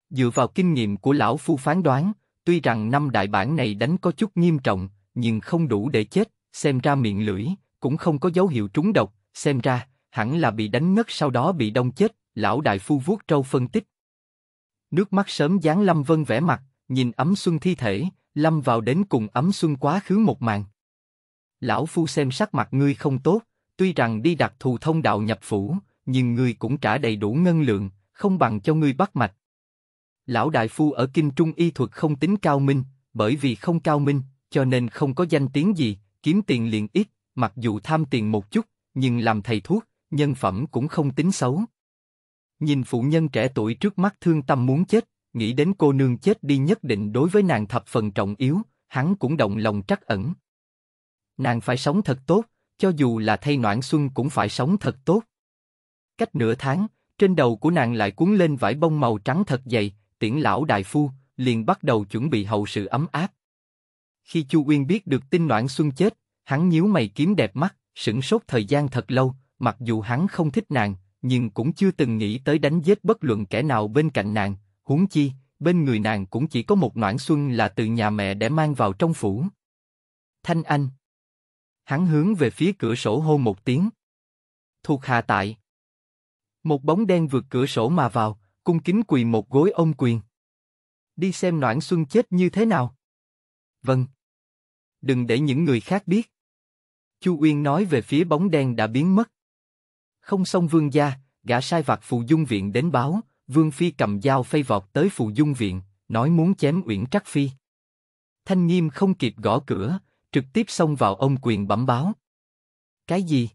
Dựa vào kinh nghiệm của lão phu phán đoán, tuy rằng năm đại bản này đánh có chút nghiêm trọng, nhưng không đủ để chết, xem ra miệng lưỡi, cũng không có dấu hiệu trúng độc, xem ra, hẳn là bị đánh ngất sau đó bị đông chết, lão đại phu vuốt trâu phân tích. Nước mắt sớm dán Lâm Vân vẽ mặt, nhìn ấm xuân thi thể, lâm vào đến cùng ấm xuân quá khứ một màn. Lão phu xem sắc mặt ngươi không tốt, tuy rằng đi đặc thù thông đạo nhập phủ, nhưng ngươi cũng trả đầy đủ ngân lượng, không bằng cho ngươi bắt mạch. Lão đại phu ở kinh trung y thuật không tính cao minh, bởi vì không cao minh, cho nên không có danh tiếng gì, kiếm tiền liền ít, mặc dù tham tiền một chút, nhưng làm thầy thuốc, nhân phẩm cũng không tính xấu. Nhìn phụ nhân trẻ tuổi trước mắt thương tâm muốn chết, nghĩ đến cô nương chết đi nhất định đối với nàng thập phần trọng yếu, hắn cũng động lòng trắc ẩn. Nàng phải sống thật tốt, cho dù là thay noãn xuân cũng phải sống thật tốt. Cách nửa tháng, trên đầu của nàng lại cuốn lên vải bông màu trắng thật dày, tiễn lão đại phu, liền bắt đầu chuẩn bị hậu sự ấm áp. Khi Chu Uyên biết được tin Noãn Xuân chết, hắn nhíu mày kiếm đẹp mắt, sững sốt thời gian thật lâu, mặc dù hắn không thích nàng, nhưng cũng chưa từng nghĩ tới đánh giết bất luận kẻ nào bên cạnh nàng, huống chi, bên người nàng cũng chỉ có một Noãn Xuân là từ nhà mẹ để mang vào trong phủ. Thanh Anh Hắn hướng về phía cửa sổ hô một tiếng. Thuộc hà tại. Một bóng đen vượt cửa sổ mà vào, cung kính quỳ một gối ôm quyền. Đi xem Noãn Xuân chết như thế nào. Vâng. Đừng để những người khác biết. Chu Uyên nói về phía bóng đen đã biến mất. Không xong vương gia, gã sai vặt phù dung viện đến báo, vương phi cầm dao phay vọt tới phù dung viện, nói muốn chém Uyển Trắc Phi. Thanh Nghiêm không kịp gõ cửa, trực tiếp xông vào ông quyền bẩm báo. Cái gì?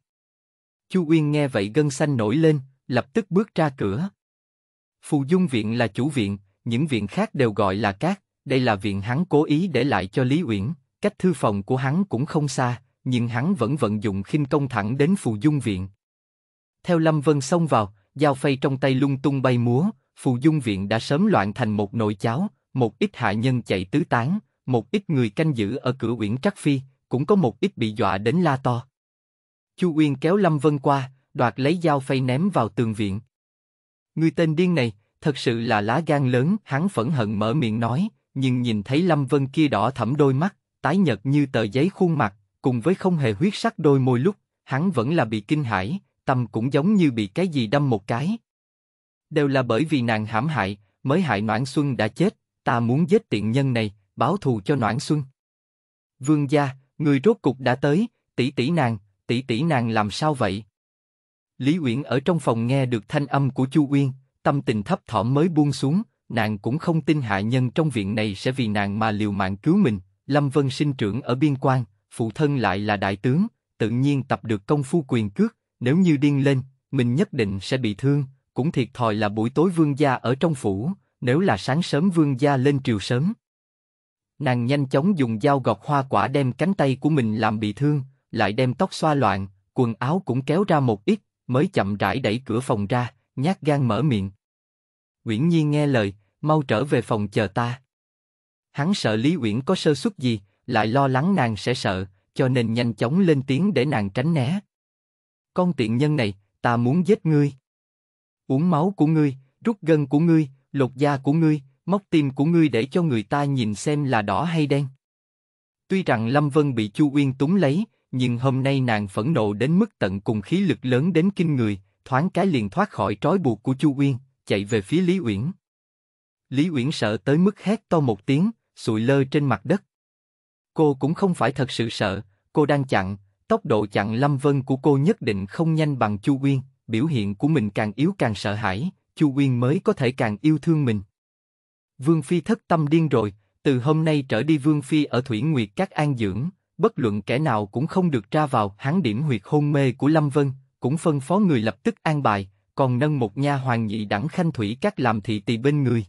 Chu Uyên nghe vậy gân xanh nổi lên, lập tức bước ra cửa. Phù Dung Viện là chủ viện, những viện khác đều gọi là các, đây là viện hắn cố ý để lại cho Lý Uyển, cách thư phòng của hắn cũng không xa, nhưng hắn vẫn vận dụng khinh công thẳng đến Phù Dung Viện. Theo Lâm Vân xông vào, dao phay trong tay lung tung bay múa, Phù Dung Viện đã sớm loạn thành một nồi cháo, một ít hạ nhân chạy tứ tán, một ít người canh giữ ở cửa Uyển Trắc Phi, cũng có một ít bị dọa đến la to. Chu Uyên kéo Lâm Vân qua, đoạt lấy dao phay ném vào tường viện. Người tên điên này, thật sự là lá gan lớn, hắn phẫn hận mở miệng nói, nhưng nhìn thấy Lâm Vân kia đỏ thẫm đôi mắt, tái nhợt như tờ giấy khuôn mặt, cùng với không hề huyết sắc đôi môi lúc, hắn vẫn là bị kinh hãi, tâm cũng giống như bị cái gì đâm một cái. Đều là bởi vì nàng hãm hại, mới hại Noãn Xuân đã chết, ta muốn giết tiện nhân này, báo thù cho Noãn Xuân. Vương gia, người rốt cục đã tới, tỷ tỷ nàng, tỷ tỷ nàng làm sao vậy? Lý Uyển ở trong phòng nghe được thanh âm của Chu Uyên, tâm tình thấp thỏm mới buông xuống, nàng cũng không tin hạ nhân trong viện này sẽ vì nàng mà liều mạng cứu mình. Lâm Vân sinh trưởng ở biên quan, phụ thân lại là đại tướng, tự nhiên tập được công phu quyền cước, nếu như điên lên, mình nhất định sẽ bị thương, cũng thiệt thòi là buổi tối vương gia ở trong phủ, nếu là sáng sớm vương gia lên triều sớm. Nàng nhanh chóng dùng dao gọt hoa quả đem cánh tay của mình làm bị thương, lại đem tóc xoa loạn, quần áo cũng kéo ra một ít, mới chậm rãi đẩy cửa phòng ra, nhát gan mở miệng. Uyển Nhi nghe lời, mau trở về phòng chờ ta. Hắn sợ Lý Uyển có sơ suất gì, lại lo lắng nàng sẽ sợ, cho nên nhanh chóng lên tiếng để nàng tránh né. Con tiện nhân này, ta muốn giết ngươi. Uống máu của ngươi, rút gân của ngươi, lột da của ngươi, móc tim của ngươi để cho người ta nhìn xem là đỏ hay đen. Tuy rằng Lâm Vân bị Chu Uyên túng lấy, nhưng hôm nay nàng phẫn nộ đến mức tận cùng khí lực lớn đến kinh người, thoáng cái liền thoát khỏi trói buộc của Chu Uyên, chạy về phía Lý Uyển. Lý Uyển sợ tới mức hét to một tiếng, sụi lơ trên mặt đất. Cô cũng không phải thật sự sợ, cô đang chặn, tốc độ chặn Lâm Vân của cô nhất định không nhanh bằng Chu Uyên, biểu hiện của mình càng yếu càng sợ hãi, Chu Uyên mới có thể càng yêu thương mình. Vương Phi thất tâm điên rồi, từ hôm nay trở đi Vương Phi ở Thủy Nguyệt các an dưỡng, bất luận kẻ nào cũng không được ra vào. Hắn điểm huyệt hôn mê của Lâm Vân, cũng phân phó người lập tức an bài, còn nâng một nha hoàng nhị đẳng khanh thủy các làm thị tỳ bên người.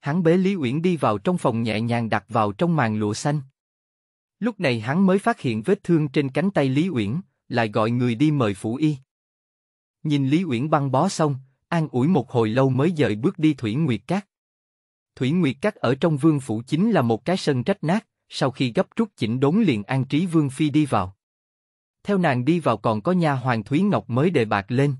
Hắn bế Lý Uyển đi vào trong phòng nhẹ nhàng đặt vào trong màn lụa xanh. Lúc này hắn mới phát hiện vết thương trên cánh tay Lý Uyển, lại gọi người đi mời phủ y. Nhìn Lý Uyển băng bó xong, an ủi một hồi lâu mới dời bước đi Thủy Nguyệt Cát. Thủy Nguyệt Cát ở trong vương phủ chính là một cái sân rách nát, sau khi gấp rút chỉnh đốn liền an trí Vương Phi đi vào. Theo nàng đi vào còn có nha hoàng Thúy Ngọc mới đề bạc lên.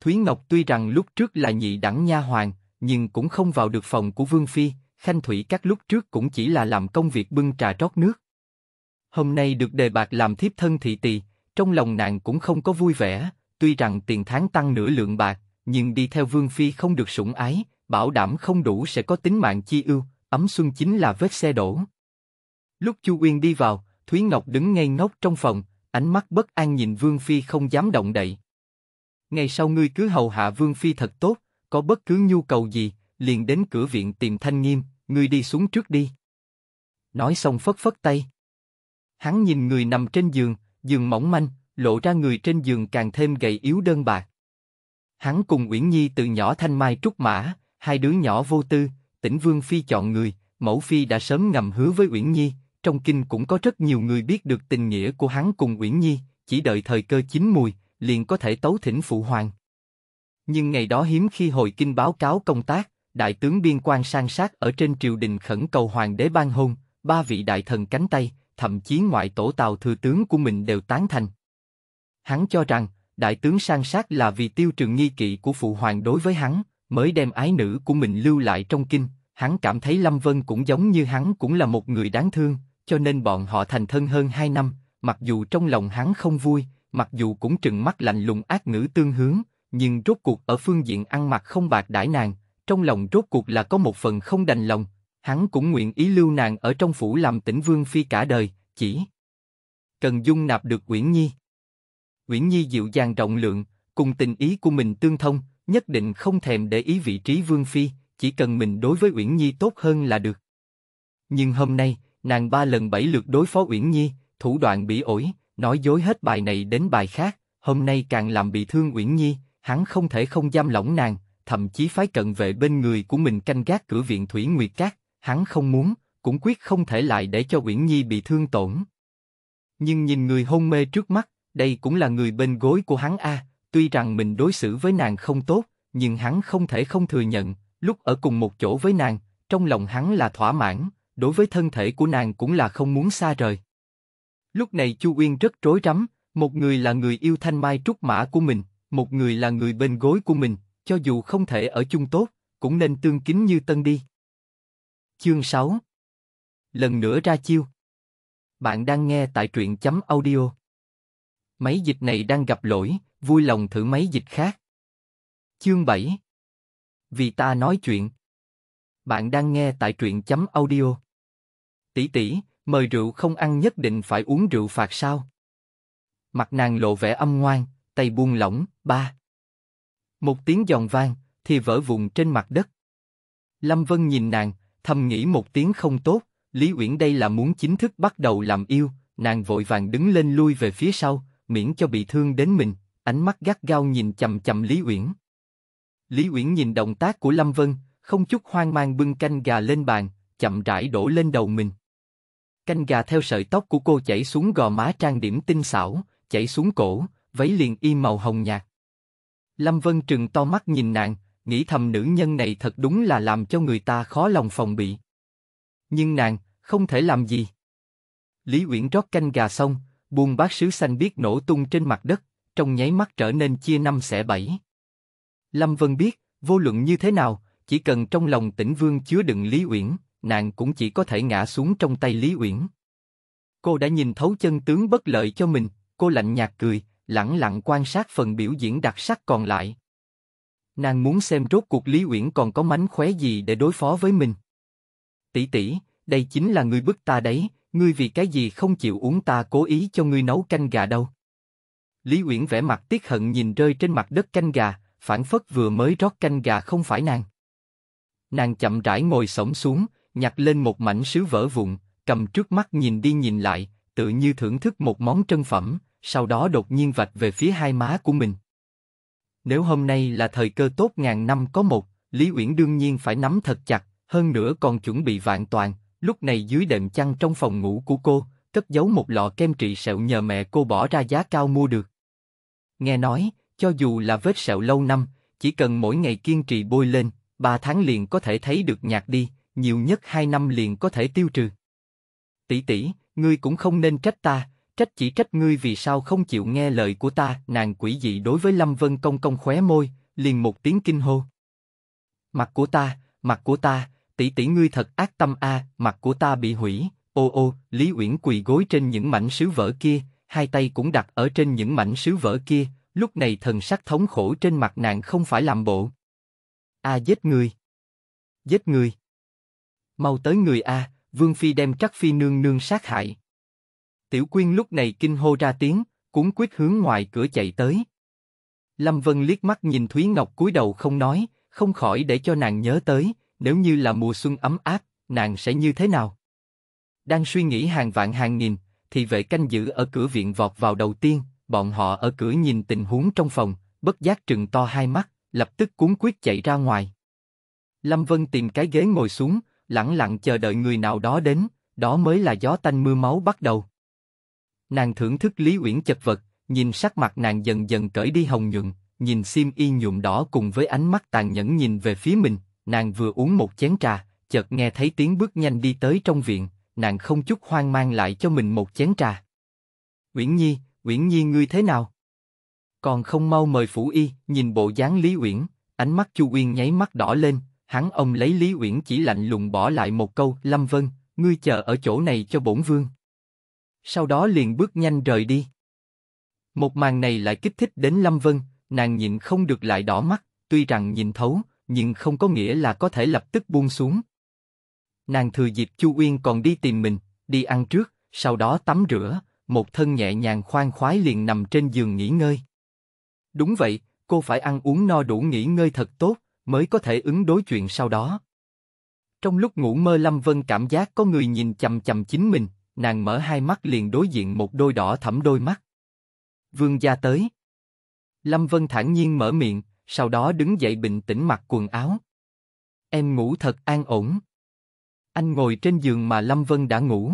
Thúy Ngọc tuy rằng lúc trước là nhị đẳng nha hoàng, nhưng cũng không vào được phòng của Vương Phi, Khanh Thủy các lúc trước cũng chỉ là làm công việc bưng trà rót nước. Hôm nay được đề bạc làm thiếp thân thị tỳ, trong lòng nàng cũng không có vui vẻ, tuy rằng tiền tháng tăng nửa lượng bạc, nhưng đi theo Vương Phi không được sủng ái, bảo đảm không đủ sẽ có tính mạng chi ưu, ấm xuân chính là vết xe đổ, Lúc Chu Uyên đi vào, Thúy Ngọc đứng ngay ngốc trong phòng, ánh mắt bất an nhìn Vương Phi không dám động đậy. Ngày sau ngươi cứ hầu hạ Vương Phi thật tốt, có bất cứ nhu cầu gì, liền đến cửa viện tìm Thanh Nghiêm, ngươi đi xuống trước đi. Nói xong phất phất tay. Hắn nhìn người nằm trên giường, giường mỏng manh, lộ ra người trên giường càng thêm gầy yếu đơn bạc. Hắn cùng Uyển Nhi từ nhỏ thanh mai trúc mã, hai đứa nhỏ vô tư, tỉnh Vương Phi chọn người, mẫu Phi đã sớm ngầm hứa với Uyển Nhi, trong kinh cũng có rất nhiều người biết được tình nghĩa của hắn cùng Uyển Nhi, chỉ đợi thời cơ chín mùi, liền có thể tấu thỉnh phụ hoàng. Nhưng ngày đó hiếm khi hội kinh báo cáo công tác, đại tướng biên quan sang sát ở trên triều đình khẩn cầu hoàng đế ban hôn, ba vị đại thần cánh tay, thậm chí ngoại tổ tàu thừa tướng của mình đều tán thành. Hắn cho rằng, đại tướng sang sát là vì tiêu trường nghi kỵ của phụ hoàng đối với hắn, mới đem ái nữ của mình lưu lại trong kinh, hắn cảm thấy Lâm Vân cũng giống như hắn cũng là một người đáng thương, cho nên bọn họ thành thân hơn hai năm, mặc dù trong lòng hắn không vui, mặc dù cũng trừng mắt lạnh lùng ác ngữ tương hướng, nhưng rốt cuộc ở phương diện ăn mặc không bạc đãi nàng, trong lòng rốt cuộc là có một phần không đành lòng, hắn cũng nguyện ý lưu nàng ở trong phủ làm tỉnh vương phi cả đời, chỉ cần dung nạp được Uyển Nhi. Uyển Nhi dịu dàng rộng lượng, cùng tình ý của mình tương thông, nhất định không thèm để ý vị trí vương phi, chỉ cần mình đối với Uyển Nhi tốt hơn là được. Nhưng hôm nay, nàng ba lần bảy lượt đối phó Uyển Nhi, thủ đoạn bỉ ổi, nói dối hết bài này đến bài khác, hôm nay càng làm bị thương Uyển Nhi, hắn không thể không giam lỏng nàng, thậm chí phái cận vệ bên người của mình canh gác cửa viện Thủy Nguyệt cát hắn không muốn, cũng quyết không thể lại để cho Uyển Nhi bị thương tổn. Nhưng nhìn người hôn mê trước mắt, đây cũng là người bên gối của hắn a, tuy rằng mình đối xử với nàng không tốt, nhưng hắn không thể không thừa nhận, lúc ở cùng một chỗ với nàng, trong lòng hắn là thỏa mãn, đối với thân thể của nàng cũng là không muốn xa rời. Lúc này Chu Uyên rất rối rắm, một người là người yêu thanh mai trúc mã của mình, một người là người bên gối của mình, cho dù không thể ở chung tốt, cũng nên tương kính như tân đi. Chương 6 Lần nữa ra chiêu Bạn đang nghe tại truyện chấm audio Máy dịch này đang gặp lỗi, vui lòng thử máy dịch khác. Chương 7 Vì ta nói chuyện bạn đang nghe tại truyện chấm audio. Tỷ tỷ, mời rượu không ăn nhất định phải uống rượu phạt sao? Mặt nàng lộ vẻ âm ngoan, tay buông lỏng, ba. Một tiếng giòn vang, thì vỡ vụn trên mặt đất. Lâm Vân nhìn nàng, thầm nghĩ một tiếng không tốt, Lý Uyển đây là muốn chính thức bắt đầu làm yêu, nàng vội vàng đứng lên lui về phía sau, miễn cho bị thương đến mình, ánh mắt gắt gao nhìn chầm chầm Lý Uyển. Lý Uyển nhìn động tác của Lâm Vân, không chút hoang mang bưng canh gà lên bàn, chậm rãi đổ lên đầu mình. Canh gà theo sợi tóc của cô chảy xuống gò má trang điểm tinh xảo, chảy xuống cổ, váy liền y màu hồng nhạt. Lâm Vân trừng to mắt nhìn nàng, nghĩ thầm nữ nhân này thật đúng là làm cho người ta khó lòng phòng bị. Nhưng nàng, không thể làm gì. Lý Uyển rót canh gà xong, buồn bát sứ xanh biết nổ tung trên mặt đất, trong nháy mắt trở nên chia năm xẻ bảy. Lâm Vân biết, vô luận như thế nào, chỉ cần trong lòng tĩnh vương chứa đựng Lý Uyển, nàng cũng chỉ có thể ngã xuống trong tay Lý Uyển. Cô đã nhìn thấu chân tướng bất lợi cho mình, cô lạnh nhạt cười, lặng lặng quan sát phần biểu diễn đặc sắc còn lại. Nàng muốn xem rốt cuộc Lý Uyển còn có mánh khóe gì để đối phó với mình. Tỷ tỷ, đây chính là người bức ta đấy, ngươi vì cái gì không chịu uống ta cố ý cho ngươi nấu canh gà đâu. Lý Uyển vẻ mặt tiếc hận nhìn rơi trên mặt đất canh gà, phản phất vừa mới rót canh gà không phải nàng. Nàng chậm rãi ngồi sổng xuống, nhặt lên một mảnh sứ vỡ vụn, cầm trước mắt nhìn đi nhìn lại, tự như thưởng thức một món trân phẩm, sau đó đột nhiên vạch về phía hai má của mình. Nếu hôm nay là thời cơ tốt ngàn năm có một, Lý Uyển đương nhiên phải nắm thật chặt, hơn nữa còn chuẩn bị vạn toàn. Lúc này dưới đệm chăn trong phòng ngủ của cô, cất giấu một lọ kem trị sẹo nhờ mẹ cô bỏ ra giá cao mua được. Nghe nói, cho dù là vết sẹo lâu năm, chỉ cần mỗi ngày kiên trì bôi lên, ba tháng liền có thể thấy được nhạt đi, nhiều nhất hai năm liền có thể tiêu trừ. Tỷ tỷ, ngươi cũng không nên trách ta, trách chỉ trách ngươi vì sao không chịu nghe lời của ta, nàng quỷ dị đối với Lâm Vân Công Công khóe môi, liền một tiếng kinh hô. Mặt của ta, mặt của ta, tỷ tỷ ngươi thật ác tâm a, mặt của ta bị hủy, ô ô, Lý Uyển quỳ gối trên những mảnh sứ vỡ kia, hai tay cũng đặt ở trên những mảnh sứ vỡ kia, lúc này thần sắc thống khổ trên mặt nàng không phải làm bộ. A à, giết người. Giết người. Mau tới người A, Vương Phi đem trắc phi nương nương sát hại. Tiểu Quyên lúc này kinh hô ra tiếng, cuống quyết hướng ngoài cửa chạy tới. Lâm Vân liếc mắt nhìn Thúy Ngọc cúi đầu không nói, không khỏi để cho nàng nhớ tới, nếu như là mùa xuân ấm áp, nàng sẽ như thế nào? Đang suy nghĩ hàng vạn hàng nghìn, thì vệ canh giữ ở cửa viện vọt vào đầu tiên, bọn họ ở cửa nhìn tình huống trong phòng, bất giác trừng to hai mắt, lập tức cuốn quyết chạy ra ngoài. Lâm Vân tìm cái ghế ngồi xuống, lặng lặng chờ đợi người nào đó đến, đó mới là gió tanh mưa máu bắt đầu. Nàng thưởng thức Lý Uyển chật vật, nhìn sắc mặt nàng dần dần cởi đi hồng nhuận, nhìn xiêm y nhuộm đỏ cùng với ánh mắt tàn nhẫn nhìn về phía mình, nàng vừa uống một chén trà, chợt nghe thấy tiếng bước nhanh đi tới trong viện, nàng không chút hoang mang lại cho mình một chén trà. Uyển Nhi, Uyển Nhi ngươi thế nào? còn không mau mời phủ y nhìn bộ dáng lý uyển ánh mắt chu uyên nháy mắt đỏ lên hắn ông lấy lý uyển chỉ lạnh lùng bỏ lại một câu lâm vân ngươi chờ ở chỗ này cho bổn vương sau đó liền bước nhanh rời đi một màn này lại kích thích đến lâm vân nàng nhịn không được lại đỏ mắt tuy rằng nhìn thấu nhưng không có nghĩa là có thể lập tức buông xuống nàng thừa dịp chu uyên còn đi tìm mình đi ăn trước sau đó tắm rửa một thân nhẹ nhàng khoan khoái liền nằm trên giường nghỉ ngơi Đúng vậy, cô phải ăn uống no đủ nghỉ ngơi thật tốt, mới có thể ứng đối chuyện sau đó. Trong lúc ngủ mơ Lâm Vân cảm giác có người nhìn chầm chầm chính mình, nàng mở hai mắt liền đối diện một đôi đỏ thẫm đôi mắt. Vương gia tới. Lâm Vân thản nhiên mở miệng, sau đó đứng dậy bình tĩnh mặc quần áo. Em ngủ thật an ổn. Anh ngồi trên giường mà Lâm Vân đã ngủ.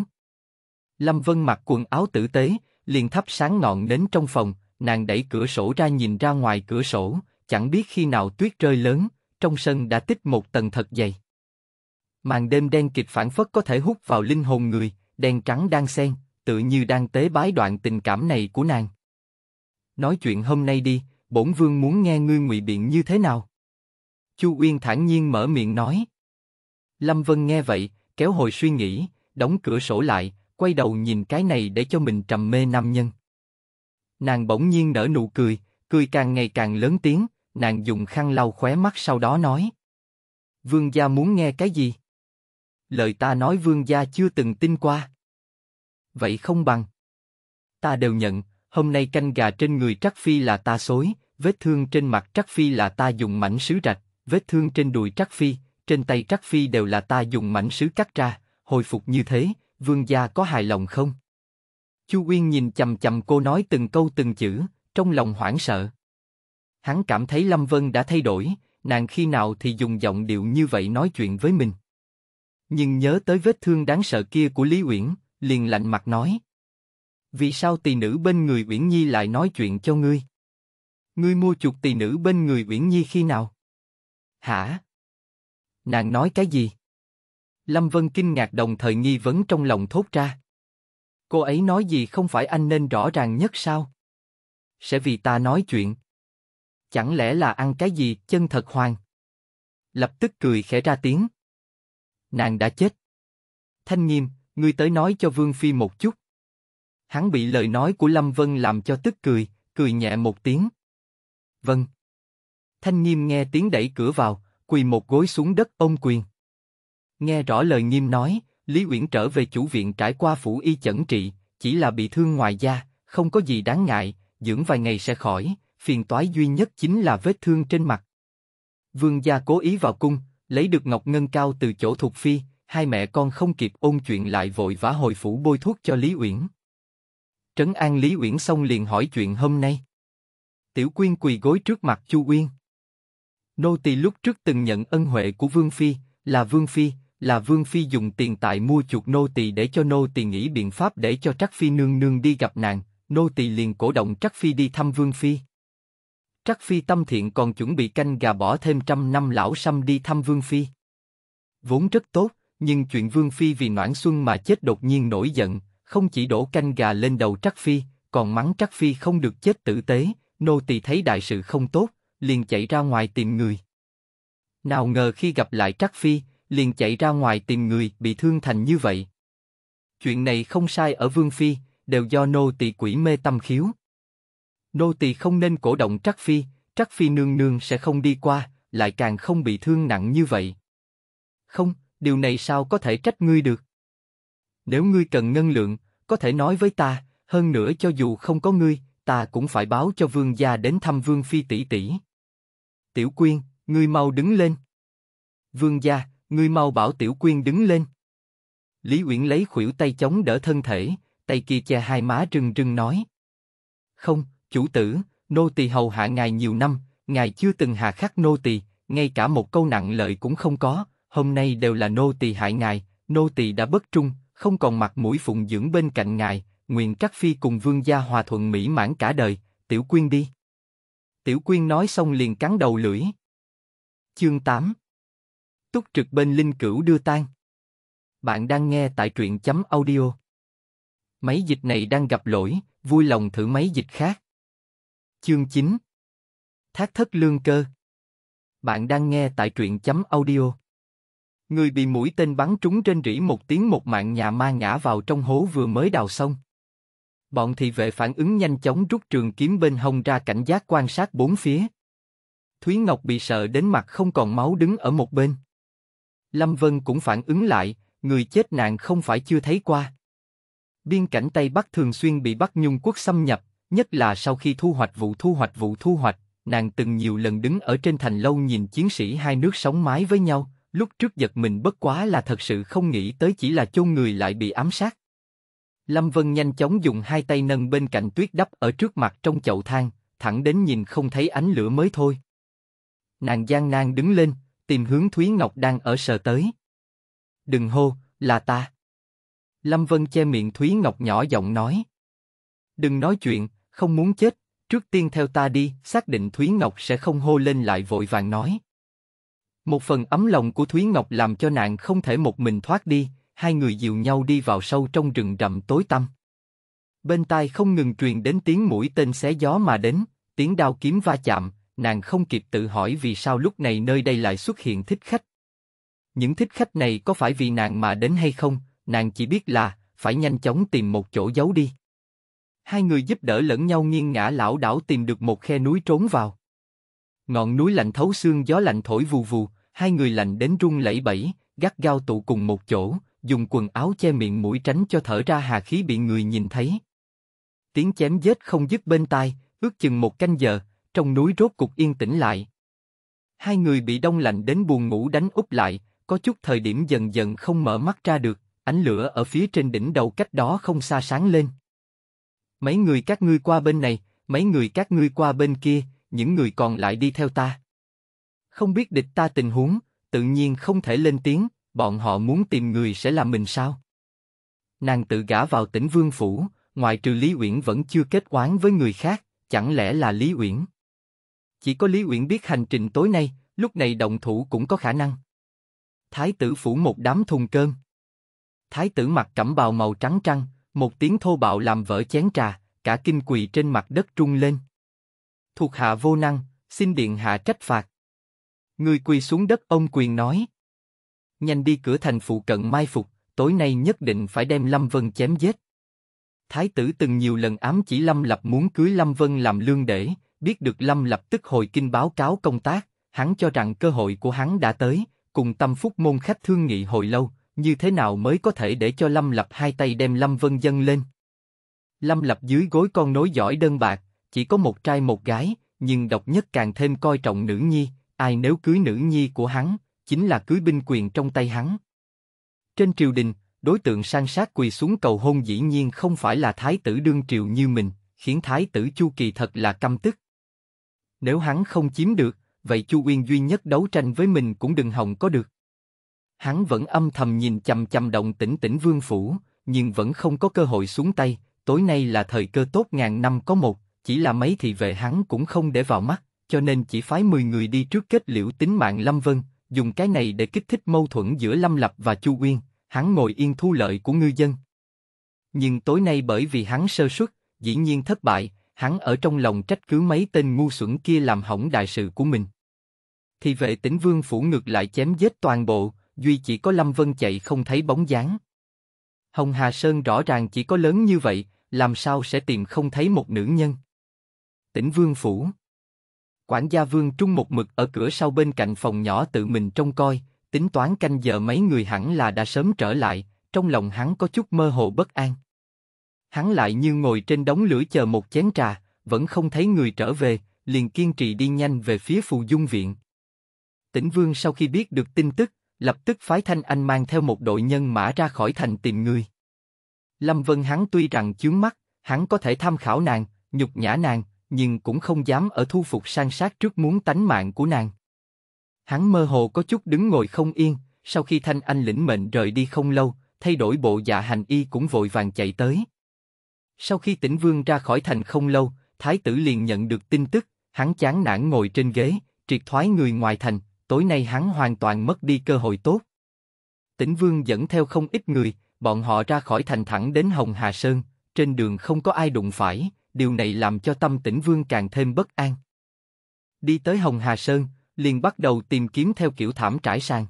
Lâm Vân mặc quần áo tử tế, liền thắp sáng ngọn nến trong phòng, nàng đẩy cửa sổ ra nhìn ra ngoài cửa sổ, chẳng biết khi nào tuyết rơi lớn, trong sân đã tích một tầng thật dày. Màn đêm đen kịch phản phất có thể hút vào linh hồn người, đen trắng đang xen, tự như đang tế bái đoạn tình cảm này của nàng. Nói chuyện hôm nay đi, bổn vương muốn nghe ngươi ngụy biện như thế nào. Chu Uyên thản nhiên mở miệng nói. Lâm Vân nghe vậy, kéo hồi suy nghĩ, đóng cửa sổ lại, quay đầu nhìn cái này để cho mình trầm mê nam nhân. Nàng bỗng nhiên nở nụ cười, cười càng ngày càng lớn tiếng, nàng dùng khăn lau khóe mắt sau đó nói. Vương gia muốn nghe cái gì? Lời ta nói vương gia chưa từng tin qua. Vậy không bằng. Ta đều nhận, hôm nay canh gà trên người Trắc Phi là ta xối, vết thương trên mặt Trắc Phi là ta dùng mảnh sứ rạch, vết thương trên đùi Trắc Phi, trên tay Trắc Phi đều là ta dùng mảnh sứ cắt ra, hồi phục như thế, vương gia có hài lòng không? Chu Quyên nhìn chầm chầm cô nói từng câu từng chữ, trong lòng hoảng sợ. Hắn cảm thấy Lâm Vân đã thay đổi, nàng khi nào thì dùng giọng điệu như vậy nói chuyện với mình. Nhưng nhớ tới vết thương đáng sợ kia của Lý Uyển, liền lạnh mặt nói. Vì sao tỳ nữ bên người Uyển Nhi lại nói chuyện cho ngươi? Ngươi mua chuộc tỳ nữ bên người Uyển Nhi khi nào? Hả? Nàng nói cái gì? Lâm Vân kinh ngạc đồng thời nghi vấn trong lòng thốt ra. Cô ấy nói gì không phải anh nên rõ ràng nhất sao? Sẽ vì ta nói chuyện. Chẳng lẽ là ăn cái gì chân thật hoàng? Lập tức cười khẽ ra tiếng. Nàng đã chết. Thanh nghiêm, ngươi tới nói cho Vương Phi một chút. Hắn bị lời nói của Lâm Vân làm cho tức cười, cười nhẹ một tiếng. Vâng. Thanh nghiêm nghe tiếng đẩy cửa vào, quỳ một gối xuống đất ôm quyền. Nghe rõ lời nghiêm nói, Lý Uyển trở về chủ viện trải qua phủ y chẩn trị, chỉ là bị thương ngoài da, không có gì đáng ngại, dưỡng vài ngày sẽ khỏi, phiền toái duy nhất chính là vết thương trên mặt. Vương gia cố ý vào cung, lấy được ngọc ngân cao từ chỗ thuộc phi, hai mẹ con không kịp ôn chuyện lại vội vã hồi phủ bôi thuốc cho Lý Uyển. Trấn an Lý Uyển xong liền hỏi chuyện hôm nay. Tiểu Quyên quỳ gối trước mặt Chu Uyên. Nô tỳ lúc trước từng nhận ân huệ của Vương Phi, là Vương Phi, là vương phi dùng tiền tài mua chuộc nô tỳ để cho nô tỳ nghĩ biện pháp để cho trắc phi nương nương đi gặp nàng nô tỳ liền cổ động trắc phi đi thăm vương phi trắc phi tâm thiện còn chuẩn bị canh gà bỏ thêm trăm năm lão sâm đi thăm vương phi vốn rất tốt nhưng chuyện vương phi vì noãn xuân mà chết đột nhiên nổi giận không chỉ đổ canh gà lên đầu trắc phi còn mắng trắc phi không được chết tử tế nô tỳ thấy đại sự không tốt liền chạy ra ngoài tìm người nào ngờ khi gặp lại trắc phi liền chạy ra ngoài tìm người bị thương thành như vậy. Chuyện này không sai ở Vương Phi, đều do nô tỳ quỷ mê tâm khiếu. Nô tỳ không nên cổ động Trắc Phi, Trắc Phi nương nương sẽ không đi qua, lại càng không bị thương nặng như vậy. Không, điều này sao có thể trách ngươi được? Nếu ngươi cần ngân lượng, có thể nói với ta, hơn nữa cho dù không có ngươi, ta cũng phải báo cho vương gia đến thăm vương phi tỷ tỷ. Tiểu Quyên, ngươi mau đứng lên. Vương gia, ngươi mau bảo tiểu quyên đứng lên. Lý Uyển lấy khuỷu tay chống đỡ thân thể, tay kia che hai má rưng rưng nói. Không, chủ tử, nô tỳ hầu hạ ngài nhiều năm, ngài chưa từng hạ khắc nô tỳ, ngay cả một câu nặng lợi cũng không có, hôm nay đều là nô tỳ hại ngài, nô tỳ đã bất trung, không còn mặt mũi phụng dưỡng bên cạnh ngài, nguyện các phi cùng vương gia hòa thuận mỹ mãn cả đời, tiểu quyên đi. Tiểu quyên nói xong liền cắn đầu lưỡi. Chương 8 Túc trực bên linh cửu đưa tang. Bạn đang nghe tại truyện chấm audio. Máy dịch này đang gặp lỗi, vui lòng thử máy dịch khác. Chương 9 Thác thất lương cơ Bạn đang nghe tại truyện chấm audio. Người bị mũi tên bắn trúng trên rỉ một tiếng một mạng nhà ma ngã vào trong hố vừa mới đào xong. Bọn thị vệ phản ứng nhanh chóng rút trường kiếm bên hông ra cảnh giác quan sát bốn phía. Thúy Ngọc bị sợ đến mặt không còn máu đứng ở một bên. Lâm Vân cũng phản ứng lại, người chết nạn không phải chưa thấy qua. Biên cảnh Tây Bắc thường xuyên bị Bắc Nhung quốc xâm nhập, nhất là sau khi thu hoạch vụ thu hoạch vụ thu hoạch, nàng từng nhiều lần đứng ở trên thành lâu nhìn chiến sĩ hai nước sống mái với nhau, lúc trước giật mình bất quá là thật sự không nghĩ tới chỉ là chôn người lại bị ám sát. Lâm Vân nhanh chóng dùng hai tay nâng bên cạnh tuyết đắp ở trước mặt trong chậu than, thẳng đến nhìn không thấy ánh lửa mới thôi. Nàng gian nan đứng lên, tìm hướng Thúy Ngọc đang ở sờ tới. Đừng hô, là ta. Lâm Vân che miệng Thúy Ngọc nhỏ giọng nói. Đừng nói chuyện, không muốn chết, trước tiên theo ta đi, xác định Thúy Ngọc sẽ không hô lên lại vội vàng nói. Một phần ấm lòng của Thúy Ngọc làm cho nạn không thể một mình thoát đi, hai người dìu nhau đi vào sâu trong rừng rậm tối tăm. Bên tai không ngừng truyền đến tiếng mũi tên xé gió mà đến, tiếng đao kiếm va chạm, nàng không kịp tự hỏi vì sao lúc này nơi đây lại xuất hiện thích khách. Những thích khách này có phải vì nàng mà đến hay không, nàng chỉ biết là phải nhanh chóng tìm một chỗ giấu đi. Hai người giúp đỡ lẫn nhau nghiêng ngã lão đảo tìm được một khe núi trốn vào. Ngọn núi lạnh thấu xương gió lạnh thổi vù vù, hai người lạnh đến run lẩy bẩy, gắt gao tụ cùng một chỗ, dùng quần áo che miệng mũi tránh cho thở ra hà khí bị người nhìn thấy. Tiếng chém giết không dứt bên tai, ước chừng một canh giờ, trong núi rốt cục yên tĩnh lại. Hai người bị đông lạnh đến buồn ngủ đánh úp lại, có chút thời điểm dần dần không mở mắt ra được, ánh lửa ở phía trên đỉnh đầu cách đó không xa sáng lên. Mấy người các ngươi qua bên này, mấy người các ngươi qua bên kia, những người còn lại đi theo ta. Không biết địch ta tình huống, tự nhiên không thể lên tiếng, bọn họ muốn tìm người sẽ làm mình sao? Nàng tự gã vào tỉnh Vương Phủ, ngoài trừ Lý Uyển vẫn chưa kết oán với người khác, chẳng lẽ là Lý Uyển? Chỉ có Lý Uyển biết hành trình tối nay, lúc này động thủ cũng có khả năng. Thái tử phủ một đám thùng cơm. Thái tử mặc cẩm bào màu trắng trăng, một tiếng thô bạo làm vỡ chén trà, cả kinh quỳ trên mặt đất trung lên. Thuộc hạ vô năng, xin điện hạ trách phạt. Người quỳ xuống đất ông quyền nói. Nhanh đi cửa thành phụ cận mai phục, tối nay nhất định phải đem Lâm Vân chém giết. Thái tử từng nhiều lần ám chỉ Lâm Lập muốn cưới Lâm Vân làm lương để, biết được Lâm lập tức hồi kinh báo cáo công tác, hắn cho rằng cơ hội của hắn đã tới, cùng tâm phúc môn khách thương nghị hồi lâu, như thế nào mới có thể để cho Lâm lập hai tay đem Lâm Vân dâng lên. Lâm lập dưới gối con nối giỏi đơn bạc, chỉ có một trai một gái, nhưng độc nhất càng thêm coi trọng nữ nhi, ai nếu cưới nữ nhi của hắn, chính là cưới binh quyền trong tay hắn. Trên triều đình, đối tượng sang sát quỳ xuống cầu hôn dĩ nhiên không phải là thái tử đương triều như mình, khiến thái tử Chu Kỳ thật là căm tức nếu hắn không chiếm được, vậy Chu Uyên duy nhất đấu tranh với mình cũng đừng hòng có được. Hắn vẫn âm thầm nhìn chầm chầm động tĩnh tĩnh vương phủ, nhưng vẫn không có cơ hội xuống tay, tối nay là thời cơ tốt ngàn năm có một, chỉ là mấy thì về hắn cũng không để vào mắt, cho nên chỉ phái 10 người đi trước kết liễu tính mạng Lâm Vân, dùng cái này để kích thích mâu thuẫn giữa Lâm Lập và Chu Uyên, hắn ngồi yên thu lợi của ngư dân. Nhưng tối nay bởi vì hắn sơ suất, dĩ nhiên thất bại, hắn ở trong lòng trách cứ mấy tên ngu xuẩn kia làm hỏng đại sự của mình. Thì vệ tĩnh vương phủ ngược lại chém giết toàn bộ, duy chỉ có Lâm Vân chạy không thấy bóng dáng. Hồng Hà Sơn rõ ràng chỉ có lớn như vậy, làm sao sẽ tìm không thấy một nữ nhân? Tĩnh vương phủ Quản gia vương trung một mực ở cửa sau bên cạnh phòng nhỏ tự mình trông coi, tính toán canh giờ mấy người hẳn là đã sớm trở lại, trong lòng hắn có chút mơ hồ bất an hắn lại như ngồi trên đống lửa chờ một chén trà, vẫn không thấy người trở về, liền kiên trì đi nhanh về phía phù dung viện. Tĩnh Vương sau khi biết được tin tức, lập tức phái Thanh Anh mang theo một đội nhân mã ra khỏi thành tìm người. Lâm Vân hắn tuy rằng chướng mắt, hắn có thể tham khảo nàng, nhục nhã nàng, nhưng cũng không dám ở thu phục sang sát trước muốn tánh mạng của nàng. Hắn mơ hồ có chút đứng ngồi không yên, sau khi Thanh Anh lĩnh mệnh rời đi không lâu, thay đổi bộ dạ hành y cũng vội vàng chạy tới. Sau khi tỉnh vương ra khỏi thành không lâu, thái tử liền nhận được tin tức, hắn chán nản ngồi trên ghế, triệt thoái người ngoài thành, tối nay hắn hoàn toàn mất đi cơ hội tốt. Tỉnh vương dẫn theo không ít người, bọn họ ra khỏi thành thẳng đến Hồng Hà Sơn, trên đường không có ai đụng phải, điều này làm cho tâm tỉnh vương càng thêm bất an. Đi tới Hồng Hà Sơn, liền bắt đầu tìm kiếm theo kiểu thảm trải sàn.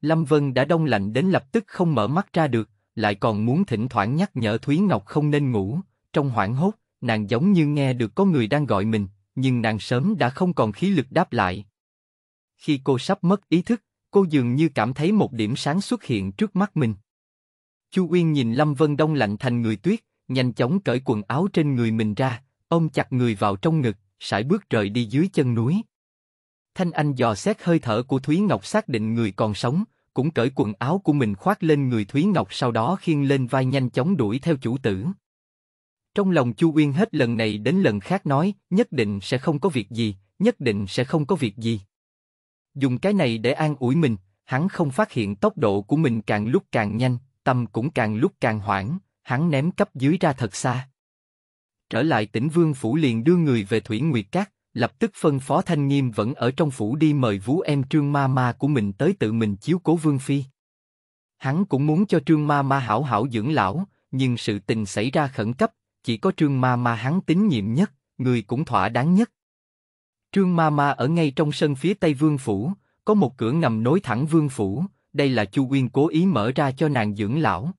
Lâm Vân đã đông lạnh đến lập tức không mở mắt ra được, lại còn muốn thỉnh thoảng nhắc nhở Thúy Ngọc không nên ngủ. Trong hoảng hốt, nàng giống như nghe được có người đang gọi mình, nhưng nàng sớm đã không còn khí lực đáp lại. Khi cô sắp mất ý thức, cô dường như cảm thấy một điểm sáng xuất hiện trước mắt mình. Chu Uyên nhìn Lâm Vân Đông lạnh thành người tuyết, nhanh chóng cởi quần áo trên người mình ra, ôm chặt người vào trong ngực, sải bước rời đi dưới chân núi. Thanh Anh dò xét hơi thở của Thúy Ngọc xác định người còn sống, cũng cởi quần áo của mình khoác lên người Thúy Ngọc sau đó khiêng lên vai nhanh chóng đuổi theo chủ tử. Trong lòng Chu Uyên hết lần này đến lần khác nói, nhất định sẽ không có việc gì, nhất định sẽ không có việc gì. Dùng cái này để an ủi mình, hắn không phát hiện tốc độ của mình càng lúc càng nhanh, tâm cũng càng lúc càng hoảng, hắn ném cấp dưới ra thật xa. Trở lại tỉnh Vương Phủ liền đưa người về Thủy Nguyệt Cát, lập tức phân phó thanh nghiêm vẫn ở trong phủ đi mời vú em trương ma ma của mình tới tự mình chiếu cố vương phi. Hắn cũng muốn cho trương ma ma hảo hảo dưỡng lão, nhưng sự tình xảy ra khẩn cấp, chỉ có trương ma ma hắn tín nhiệm nhất, người cũng thỏa đáng nhất. Trương ma ma ở ngay trong sân phía tây vương phủ, có một cửa ngầm nối thẳng vương phủ, đây là chu uyên cố ý mở ra cho nàng dưỡng lão.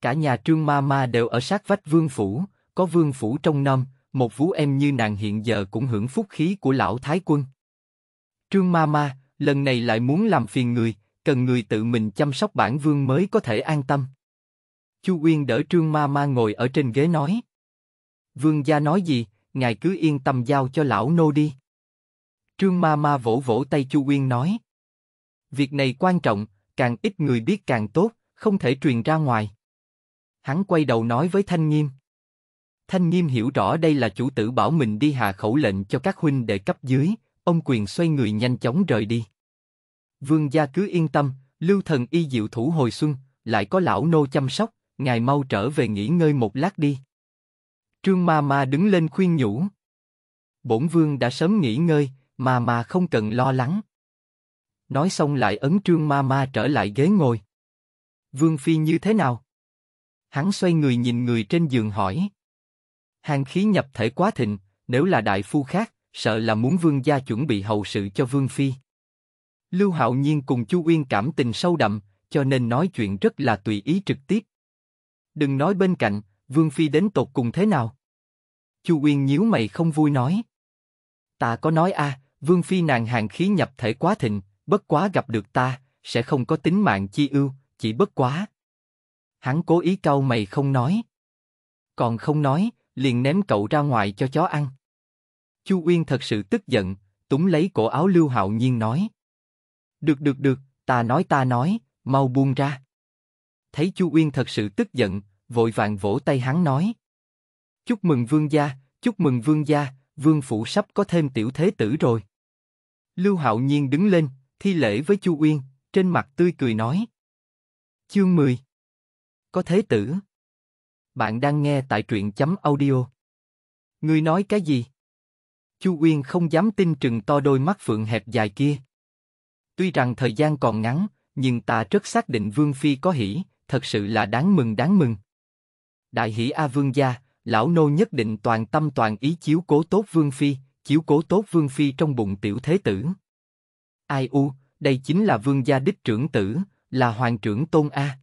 Cả nhà trương ma ma đều ở sát vách vương phủ, có vương phủ trong năm, một vú em như nàng hiện giờ cũng hưởng phúc khí của lão thái quân. Trương ma ma, lần này lại muốn làm phiền người, cần người tự mình chăm sóc bản vương mới có thể an tâm. Chu Uyên đỡ Trương ma ma ngồi ở trên ghế nói. Vương gia nói gì, ngài cứ yên tâm giao cho lão nô đi. Trương ma ma vỗ vỗ tay Chu Uyên nói. Việc này quan trọng, càng ít người biết càng tốt, không thể truyền ra ngoài. Hắn quay đầu nói với Thanh Nghiêm. Thanh Nghiêm hiểu rõ đây là chủ tử bảo mình đi hạ khẩu lệnh cho các huynh đệ cấp dưới, ông quyền xoay người nhanh chóng rời đi. Vương gia cứ yên tâm, lưu thần y diệu thủ hồi xuân, lại có lão nô chăm sóc, ngài mau trở về nghỉ ngơi một lát đi. Trương ma ma đứng lên khuyên nhủ. Bổn vương đã sớm nghỉ ngơi, Ma Ma không cần lo lắng. Nói xong lại ấn trương ma ma trở lại ghế ngồi. Vương Phi như thế nào? Hắn xoay người nhìn người trên giường hỏi hàng khí nhập thể quá thịnh, nếu là đại phu khác, sợ là muốn vương gia chuẩn bị hậu sự cho vương phi. Lưu Hạo Nhiên cùng Chu Uyên cảm tình sâu đậm, cho nên nói chuyện rất là tùy ý trực tiếp. Đừng nói bên cạnh, vương phi đến tột cùng thế nào. Chu Uyên nhíu mày không vui nói. Ta có nói a, à, vương phi nàng hàng khí nhập thể quá thịnh, bất quá gặp được ta, sẽ không có tính mạng chi ưu, chỉ bất quá. Hắn cố ý cau mày không nói. Còn không nói, liền ném cậu ra ngoài cho chó ăn. Chu Uyên thật sự tức giận, túng lấy cổ áo Lưu Hạo Nhiên nói. Được được được, ta nói ta nói, mau buông ra. Thấy Chu Uyên thật sự tức giận, vội vàng vỗ tay hắn nói. Chúc mừng vương gia, chúc mừng vương gia, vương phủ sắp có thêm tiểu thế tử rồi. Lưu Hạo Nhiên đứng lên, thi lễ với Chu Uyên, trên mặt tươi cười nói. Chương 10 Có thế tử bạn đang nghe tại truyện chấm audio. Ngươi nói cái gì? Chu Uyên không dám tin trừng to đôi mắt phượng hẹp dài kia. Tuy rằng thời gian còn ngắn, nhưng ta rất xác định Vương Phi có hỷ, thật sự là đáng mừng đáng mừng. Đại hỷ A Vương gia, lão nô nhất định toàn tâm toàn ý chiếu cố tốt Vương Phi, chiếu cố tốt Vương Phi trong bụng tiểu thế tử. Ai u, đây chính là Vương gia đích trưởng tử, là hoàng trưởng tôn A.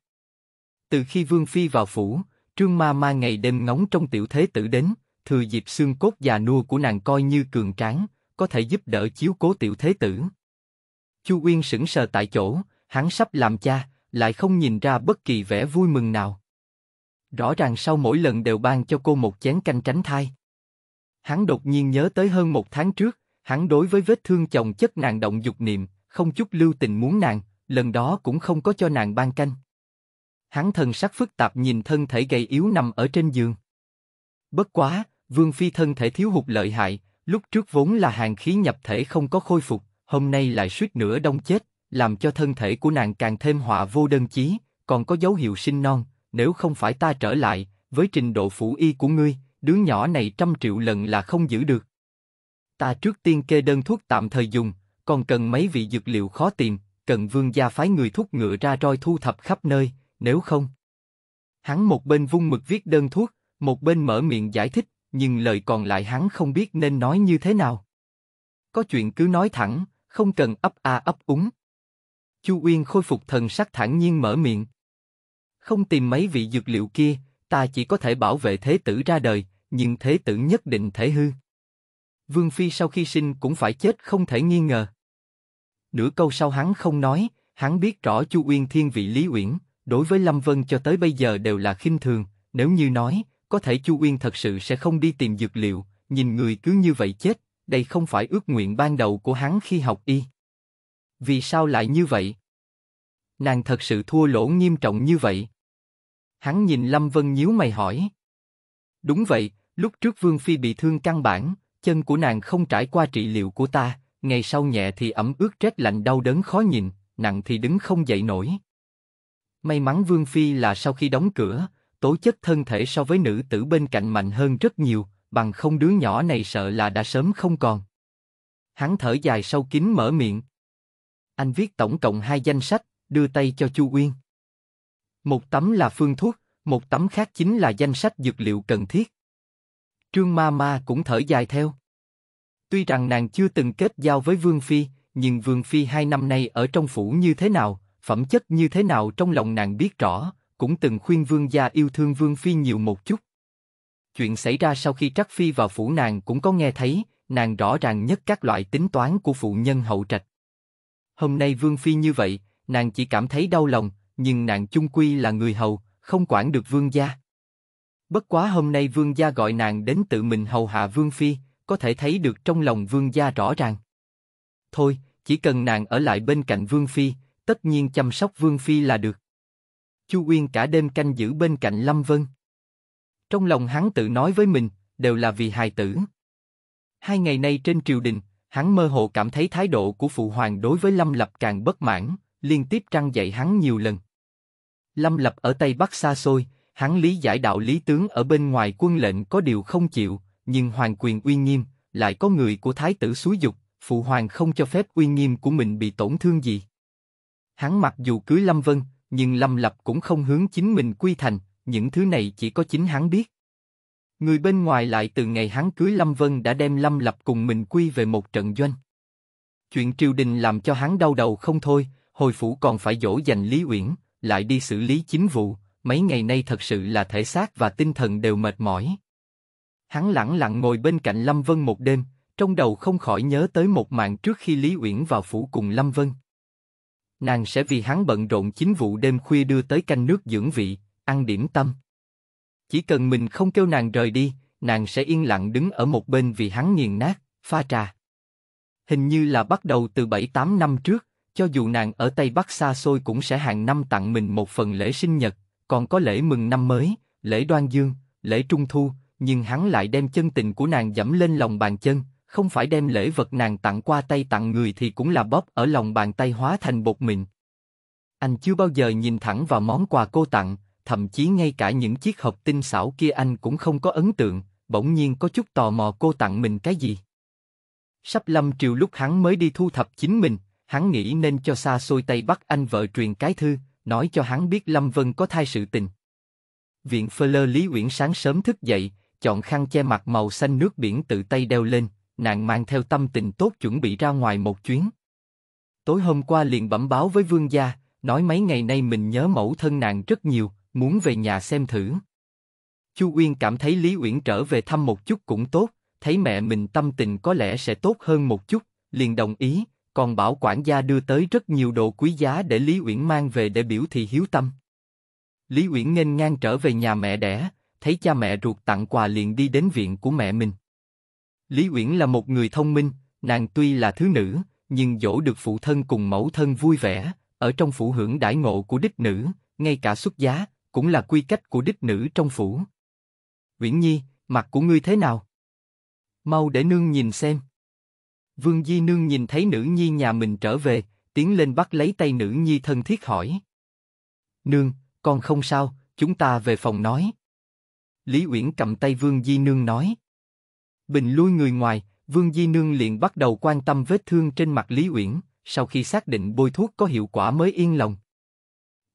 Từ khi Vương Phi vào phủ, Trương Ma Ma ngày đêm ngóng trong tiểu thế tử đến, thừa dịp xương cốt già nua của nàng coi như cường tráng, có thể giúp đỡ chiếu cố tiểu thế tử. Chu Uyên sững sờ tại chỗ, hắn sắp làm cha, lại không nhìn ra bất kỳ vẻ vui mừng nào. Rõ ràng sau mỗi lần đều ban cho cô một chén canh tránh thai. Hắn đột nhiên nhớ tới hơn một tháng trước, hắn đối với vết thương chồng chất nàng động dục niệm, không chút lưu tình muốn nàng, lần đó cũng không có cho nàng ban canh hắn thần sắc phức tạp nhìn thân thể gầy yếu nằm ở trên giường. Bất quá, Vương Phi thân thể thiếu hụt lợi hại, lúc trước vốn là hàng khí nhập thể không có khôi phục, hôm nay lại suýt nữa đông chết, làm cho thân thể của nàng càng thêm họa vô đơn chí, còn có dấu hiệu sinh non, nếu không phải ta trở lại, với trình độ phủ y của ngươi, đứa nhỏ này trăm triệu lần là không giữ được. Ta trước tiên kê đơn thuốc tạm thời dùng, còn cần mấy vị dược liệu khó tìm, cần vương gia phái người thuốc ngựa ra roi thu thập khắp nơi, nếu không. Hắn một bên vung mực viết đơn thuốc, một bên mở miệng giải thích, nhưng lời còn lại hắn không biết nên nói như thế nào. Có chuyện cứ nói thẳng, không cần ấp a ấp úng. Chu Uyên khôi phục thần sắc thản nhiên mở miệng. Không tìm mấy vị dược liệu kia, ta chỉ có thể bảo vệ thế tử ra đời, nhưng thế tử nhất định thể hư. Vương Phi sau khi sinh cũng phải chết không thể nghi ngờ. Nửa câu sau hắn không nói, hắn biết rõ Chu Uyên thiên vị Lý Uyển, đối với Lâm Vân cho tới bây giờ đều là khinh thường, nếu như nói, có thể Chu Uyên thật sự sẽ không đi tìm dược liệu, nhìn người cứ như vậy chết, đây không phải ước nguyện ban đầu của hắn khi học y. Vì sao lại như vậy? Nàng thật sự thua lỗ nghiêm trọng như vậy. Hắn nhìn Lâm Vân nhíu mày hỏi. Đúng vậy, lúc trước Vương Phi bị thương căn bản, chân của nàng không trải qua trị liệu của ta, ngày sau nhẹ thì ẩm ướt rét lạnh đau đớn khó nhìn, nặng thì đứng không dậy nổi. May mắn Vương Phi là sau khi đóng cửa, tố chất thân thể so với nữ tử bên cạnh mạnh hơn rất nhiều, bằng không đứa nhỏ này sợ là đã sớm không còn. Hắn thở dài sâu kín mở miệng. Anh viết tổng cộng hai danh sách, đưa tay cho Chu Uyên. Một tấm là phương thuốc, một tấm khác chính là danh sách dược liệu cần thiết. Trương Ma Ma cũng thở dài theo. Tuy rằng nàng chưa từng kết giao với Vương Phi, nhưng Vương Phi hai năm nay ở trong phủ như thế nào, phẩm chất như thế nào trong lòng nàng biết rõ, cũng từng khuyên vương gia yêu thương vương phi nhiều một chút. Chuyện xảy ra sau khi Trắc Phi vào phủ nàng cũng có nghe thấy, nàng rõ ràng nhất các loại tính toán của phụ nhân hậu trạch. Hôm nay vương phi như vậy, nàng chỉ cảm thấy đau lòng, nhưng nàng chung quy là người hầu, không quản được vương gia. Bất quá hôm nay vương gia gọi nàng đến tự mình hầu hạ vương phi, có thể thấy được trong lòng vương gia rõ ràng. Thôi, chỉ cần nàng ở lại bên cạnh vương phi, tất nhiên chăm sóc Vương Phi là được. Chu Uyên cả đêm canh giữ bên cạnh Lâm Vân. Trong lòng hắn tự nói với mình, đều là vì hài tử. Hai ngày nay trên triều đình, hắn mơ hồ cảm thấy thái độ của phụ hoàng đối với Lâm Lập càng bất mãn, liên tiếp trăng dạy hắn nhiều lần. Lâm Lập ở Tây Bắc xa xôi, hắn lý giải đạo lý tướng ở bên ngoài quân lệnh có điều không chịu, nhưng hoàng quyền uy nghiêm, lại có người của thái tử xúi dục, phụ hoàng không cho phép uy nghiêm của mình bị tổn thương gì. Hắn mặc dù cưới Lâm Vân, nhưng Lâm Lập cũng không hướng chính mình quy thành, những thứ này chỉ có chính hắn biết. Người bên ngoài lại từ ngày hắn cưới Lâm Vân đã đem Lâm Lập cùng mình quy về một trận doanh. Chuyện triều đình làm cho hắn đau đầu không thôi, hồi phủ còn phải dỗ dành Lý Uyển, lại đi xử lý chính vụ, mấy ngày nay thật sự là thể xác và tinh thần đều mệt mỏi. Hắn lẳng lặng ngồi bên cạnh Lâm Vân một đêm, trong đầu không khỏi nhớ tới một màn trước khi Lý Uyển vào phủ cùng Lâm Vân nàng sẽ vì hắn bận rộn chính vụ đêm khuya đưa tới canh nước dưỡng vị, ăn điểm tâm. Chỉ cần mình không kêu nàng rời đi, nàng sẽ yên lặng đứng ở một bên vì hắn nghiền nát, pha trà. Hình như là bắt đầu từ 7-8 năm trước, cho dù nàng ở Tây Bắc xa xôi cũng sẽ hàng năm tặng mình một phần lễ sinh nhật, còn có lễ mừng năm mới, lễ đoan dương, lễ trung thu, nhưng hắn lại đem chân tình của nàng dẫm lên lòng bàn chân, không phải đem lễ vật nàng tặng qua tay tặng người thì cũng là bóp ở lòng bàn tay hóa thành bột mịn. Anh chưa bao giờ nhìn thẳng vào món quà cô tặng, thậm chí ngay cả những chiếc hộp tinh xảo kia anh cũng không có ấn tượng, bỗng nhiên có chút tò mò cô tặng mình cái gì. Sắp lâm triều lúc hắn mới đi thu thập chính mình, hắn nghĩ nên cho xa xôi Tây Bắc anh vợ truyền cái thư, nói cho hắn biết Lâm Vân có thai sự tình. Viện Phơ Lý Uyển sáng sớm thức dậy, chọn khăn che mặt màu xanh nước biển tự tay đeo lên, nàng mang theo tâm tình tốt chuẩn bị ra ngoài một chuyến. Tối hôm qua liền bẩm báo với vương gia, nói mấy ngày nay mình nhớ mẫu thân nàng rất nhiều, muốn về nhà xem thử. Chu Uyên cảm thấy Lý Uyển trở về thăm một chút cũng tốt, thấy mẹ mình tâm tình có lẽ sẽ tốt hơn một chút, liền đồng ý, còn bảo quản gia đưa tới rất nhiều đồ quý giá để Lý Uyển mang về để biểu thị hiếu tâm. Lý Uyển nghênh ngang trở về nhà mẹ đẻ, thấy cha mẹ ruột tặng quà liền đi đến viện của mẹ mình. Lý Uyển là một người thông minh, nàng tuy là thứ nữ, nhưng dỗ được phụ thân cùng mẫu thân vui vẻ, ở trong phủ hưởng đãi ngộ của đích nữ, ngay cả xuất giá cũng là quy cách của đích nữ trong phủ. Uyển Nhi, mặt của ngươi thế nào? Mau để nương nhìn xem. Vương Di nương nhìn thấy nữ nhi nhà mình trở về, tiến lên bắt lấy tay nữ nhi thân thiết hỏi. Nương, con không sao, chúng ta về phòng nói. Lý Uyển cầm tay Vương Di nương nói. Bình lui người ngoài, Vương Di Nương liền bắt đầu quan tâm vết thương trên mặt Lý Uyển, sau khi xác định bôi thuốc có hiệu quả mới yên lòng.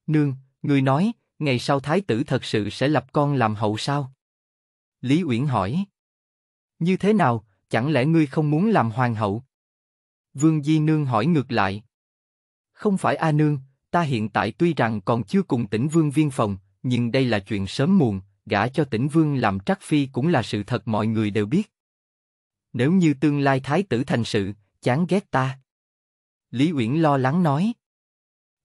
Nương, người nói, ngày sau thái tử thật sự sẽ lập con làm hậu sao? Lý Uyển hỏi. Như thế nào, chẳng lẽ ngươi không muốn làm hoàng hậu? Vương Di Nương hỏi ngược lại. Không phải A Nương, ta hiện tại tuy rằng còn chưa cùng tỉnh Vương viên phòng, nhưng đây là chuyện sớm muộn, gả cho tỉnh Vương làm trắc phi cũng là sự thật mọi người đều biết nếu như tương lai thái tử thành sự, chán ghét ta. Lý Uyển lo lắng nói.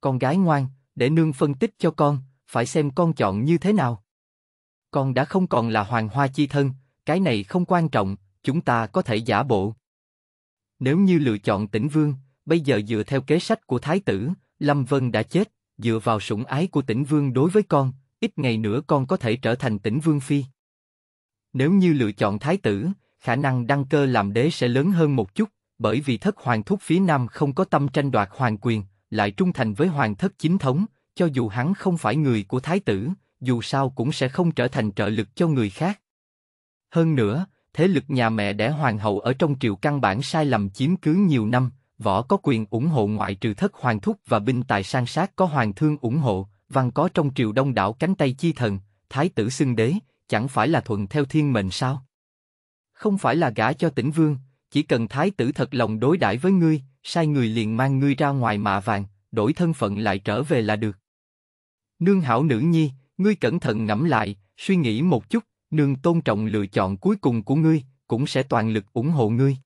Con gái ngoan, để nương phân tích cho con, phải xem con chọn như thế nào. Con đã không còn là hoàng hoa chi thân, cái này không quan trọng, chúng ta có thể giả bộ. Nếu như lựa chọn tỉnh vương, bây giờ dựa theo kế sách của thái tử, Lâm Vân đã chết, dựa vào sủng ái của tỉnh vương đối với con, ít ngày nữa con có thể trở thành tỉnh vương phi. Nếu như lựa chọn thái tử, khả năng đăng cơ làm đế sẽ lớn hơn một chút, bởi vì thất hoàng thúc phía nam không có tâm tranh đoạt hoàng quyền, lại trung thành với hoàng thất chính thống, cho dù hắn không phải người của thái tử, dù sao cũng sẽ không trở thành trợ lực cho người khác. Hơn nữa, thế lực nhà mẹ đẻ hoàng hậu ở trong triều căn bản sai lầm chiếm cứ nhiều năm, võ có quyền ủng hộ ngoại trừ thất hoàng thúc và binh tài sang sát có hoàng thương ủng hộ, văn có trong triều đông đảo cánh tay chi thần, thái tử xưng đế, chẳng phải là thuận theo thiên mệnh sao? không phải là gả cho tỉnh vương, chỉ cần thái tử thật lòng đối đãi với ngươi, sai người liền mang ngươi ra ngoài mạ vàng, đổi thân phận lại trở về là được. Nương hảo nữ nhi, ngươi cẩn thận ngẫm lại, suy nghĩ một chút, nương tôn trọng lựa chọn cuối cùng của ngươi, cũng sẽ toàn lực ủng hộ ngươi.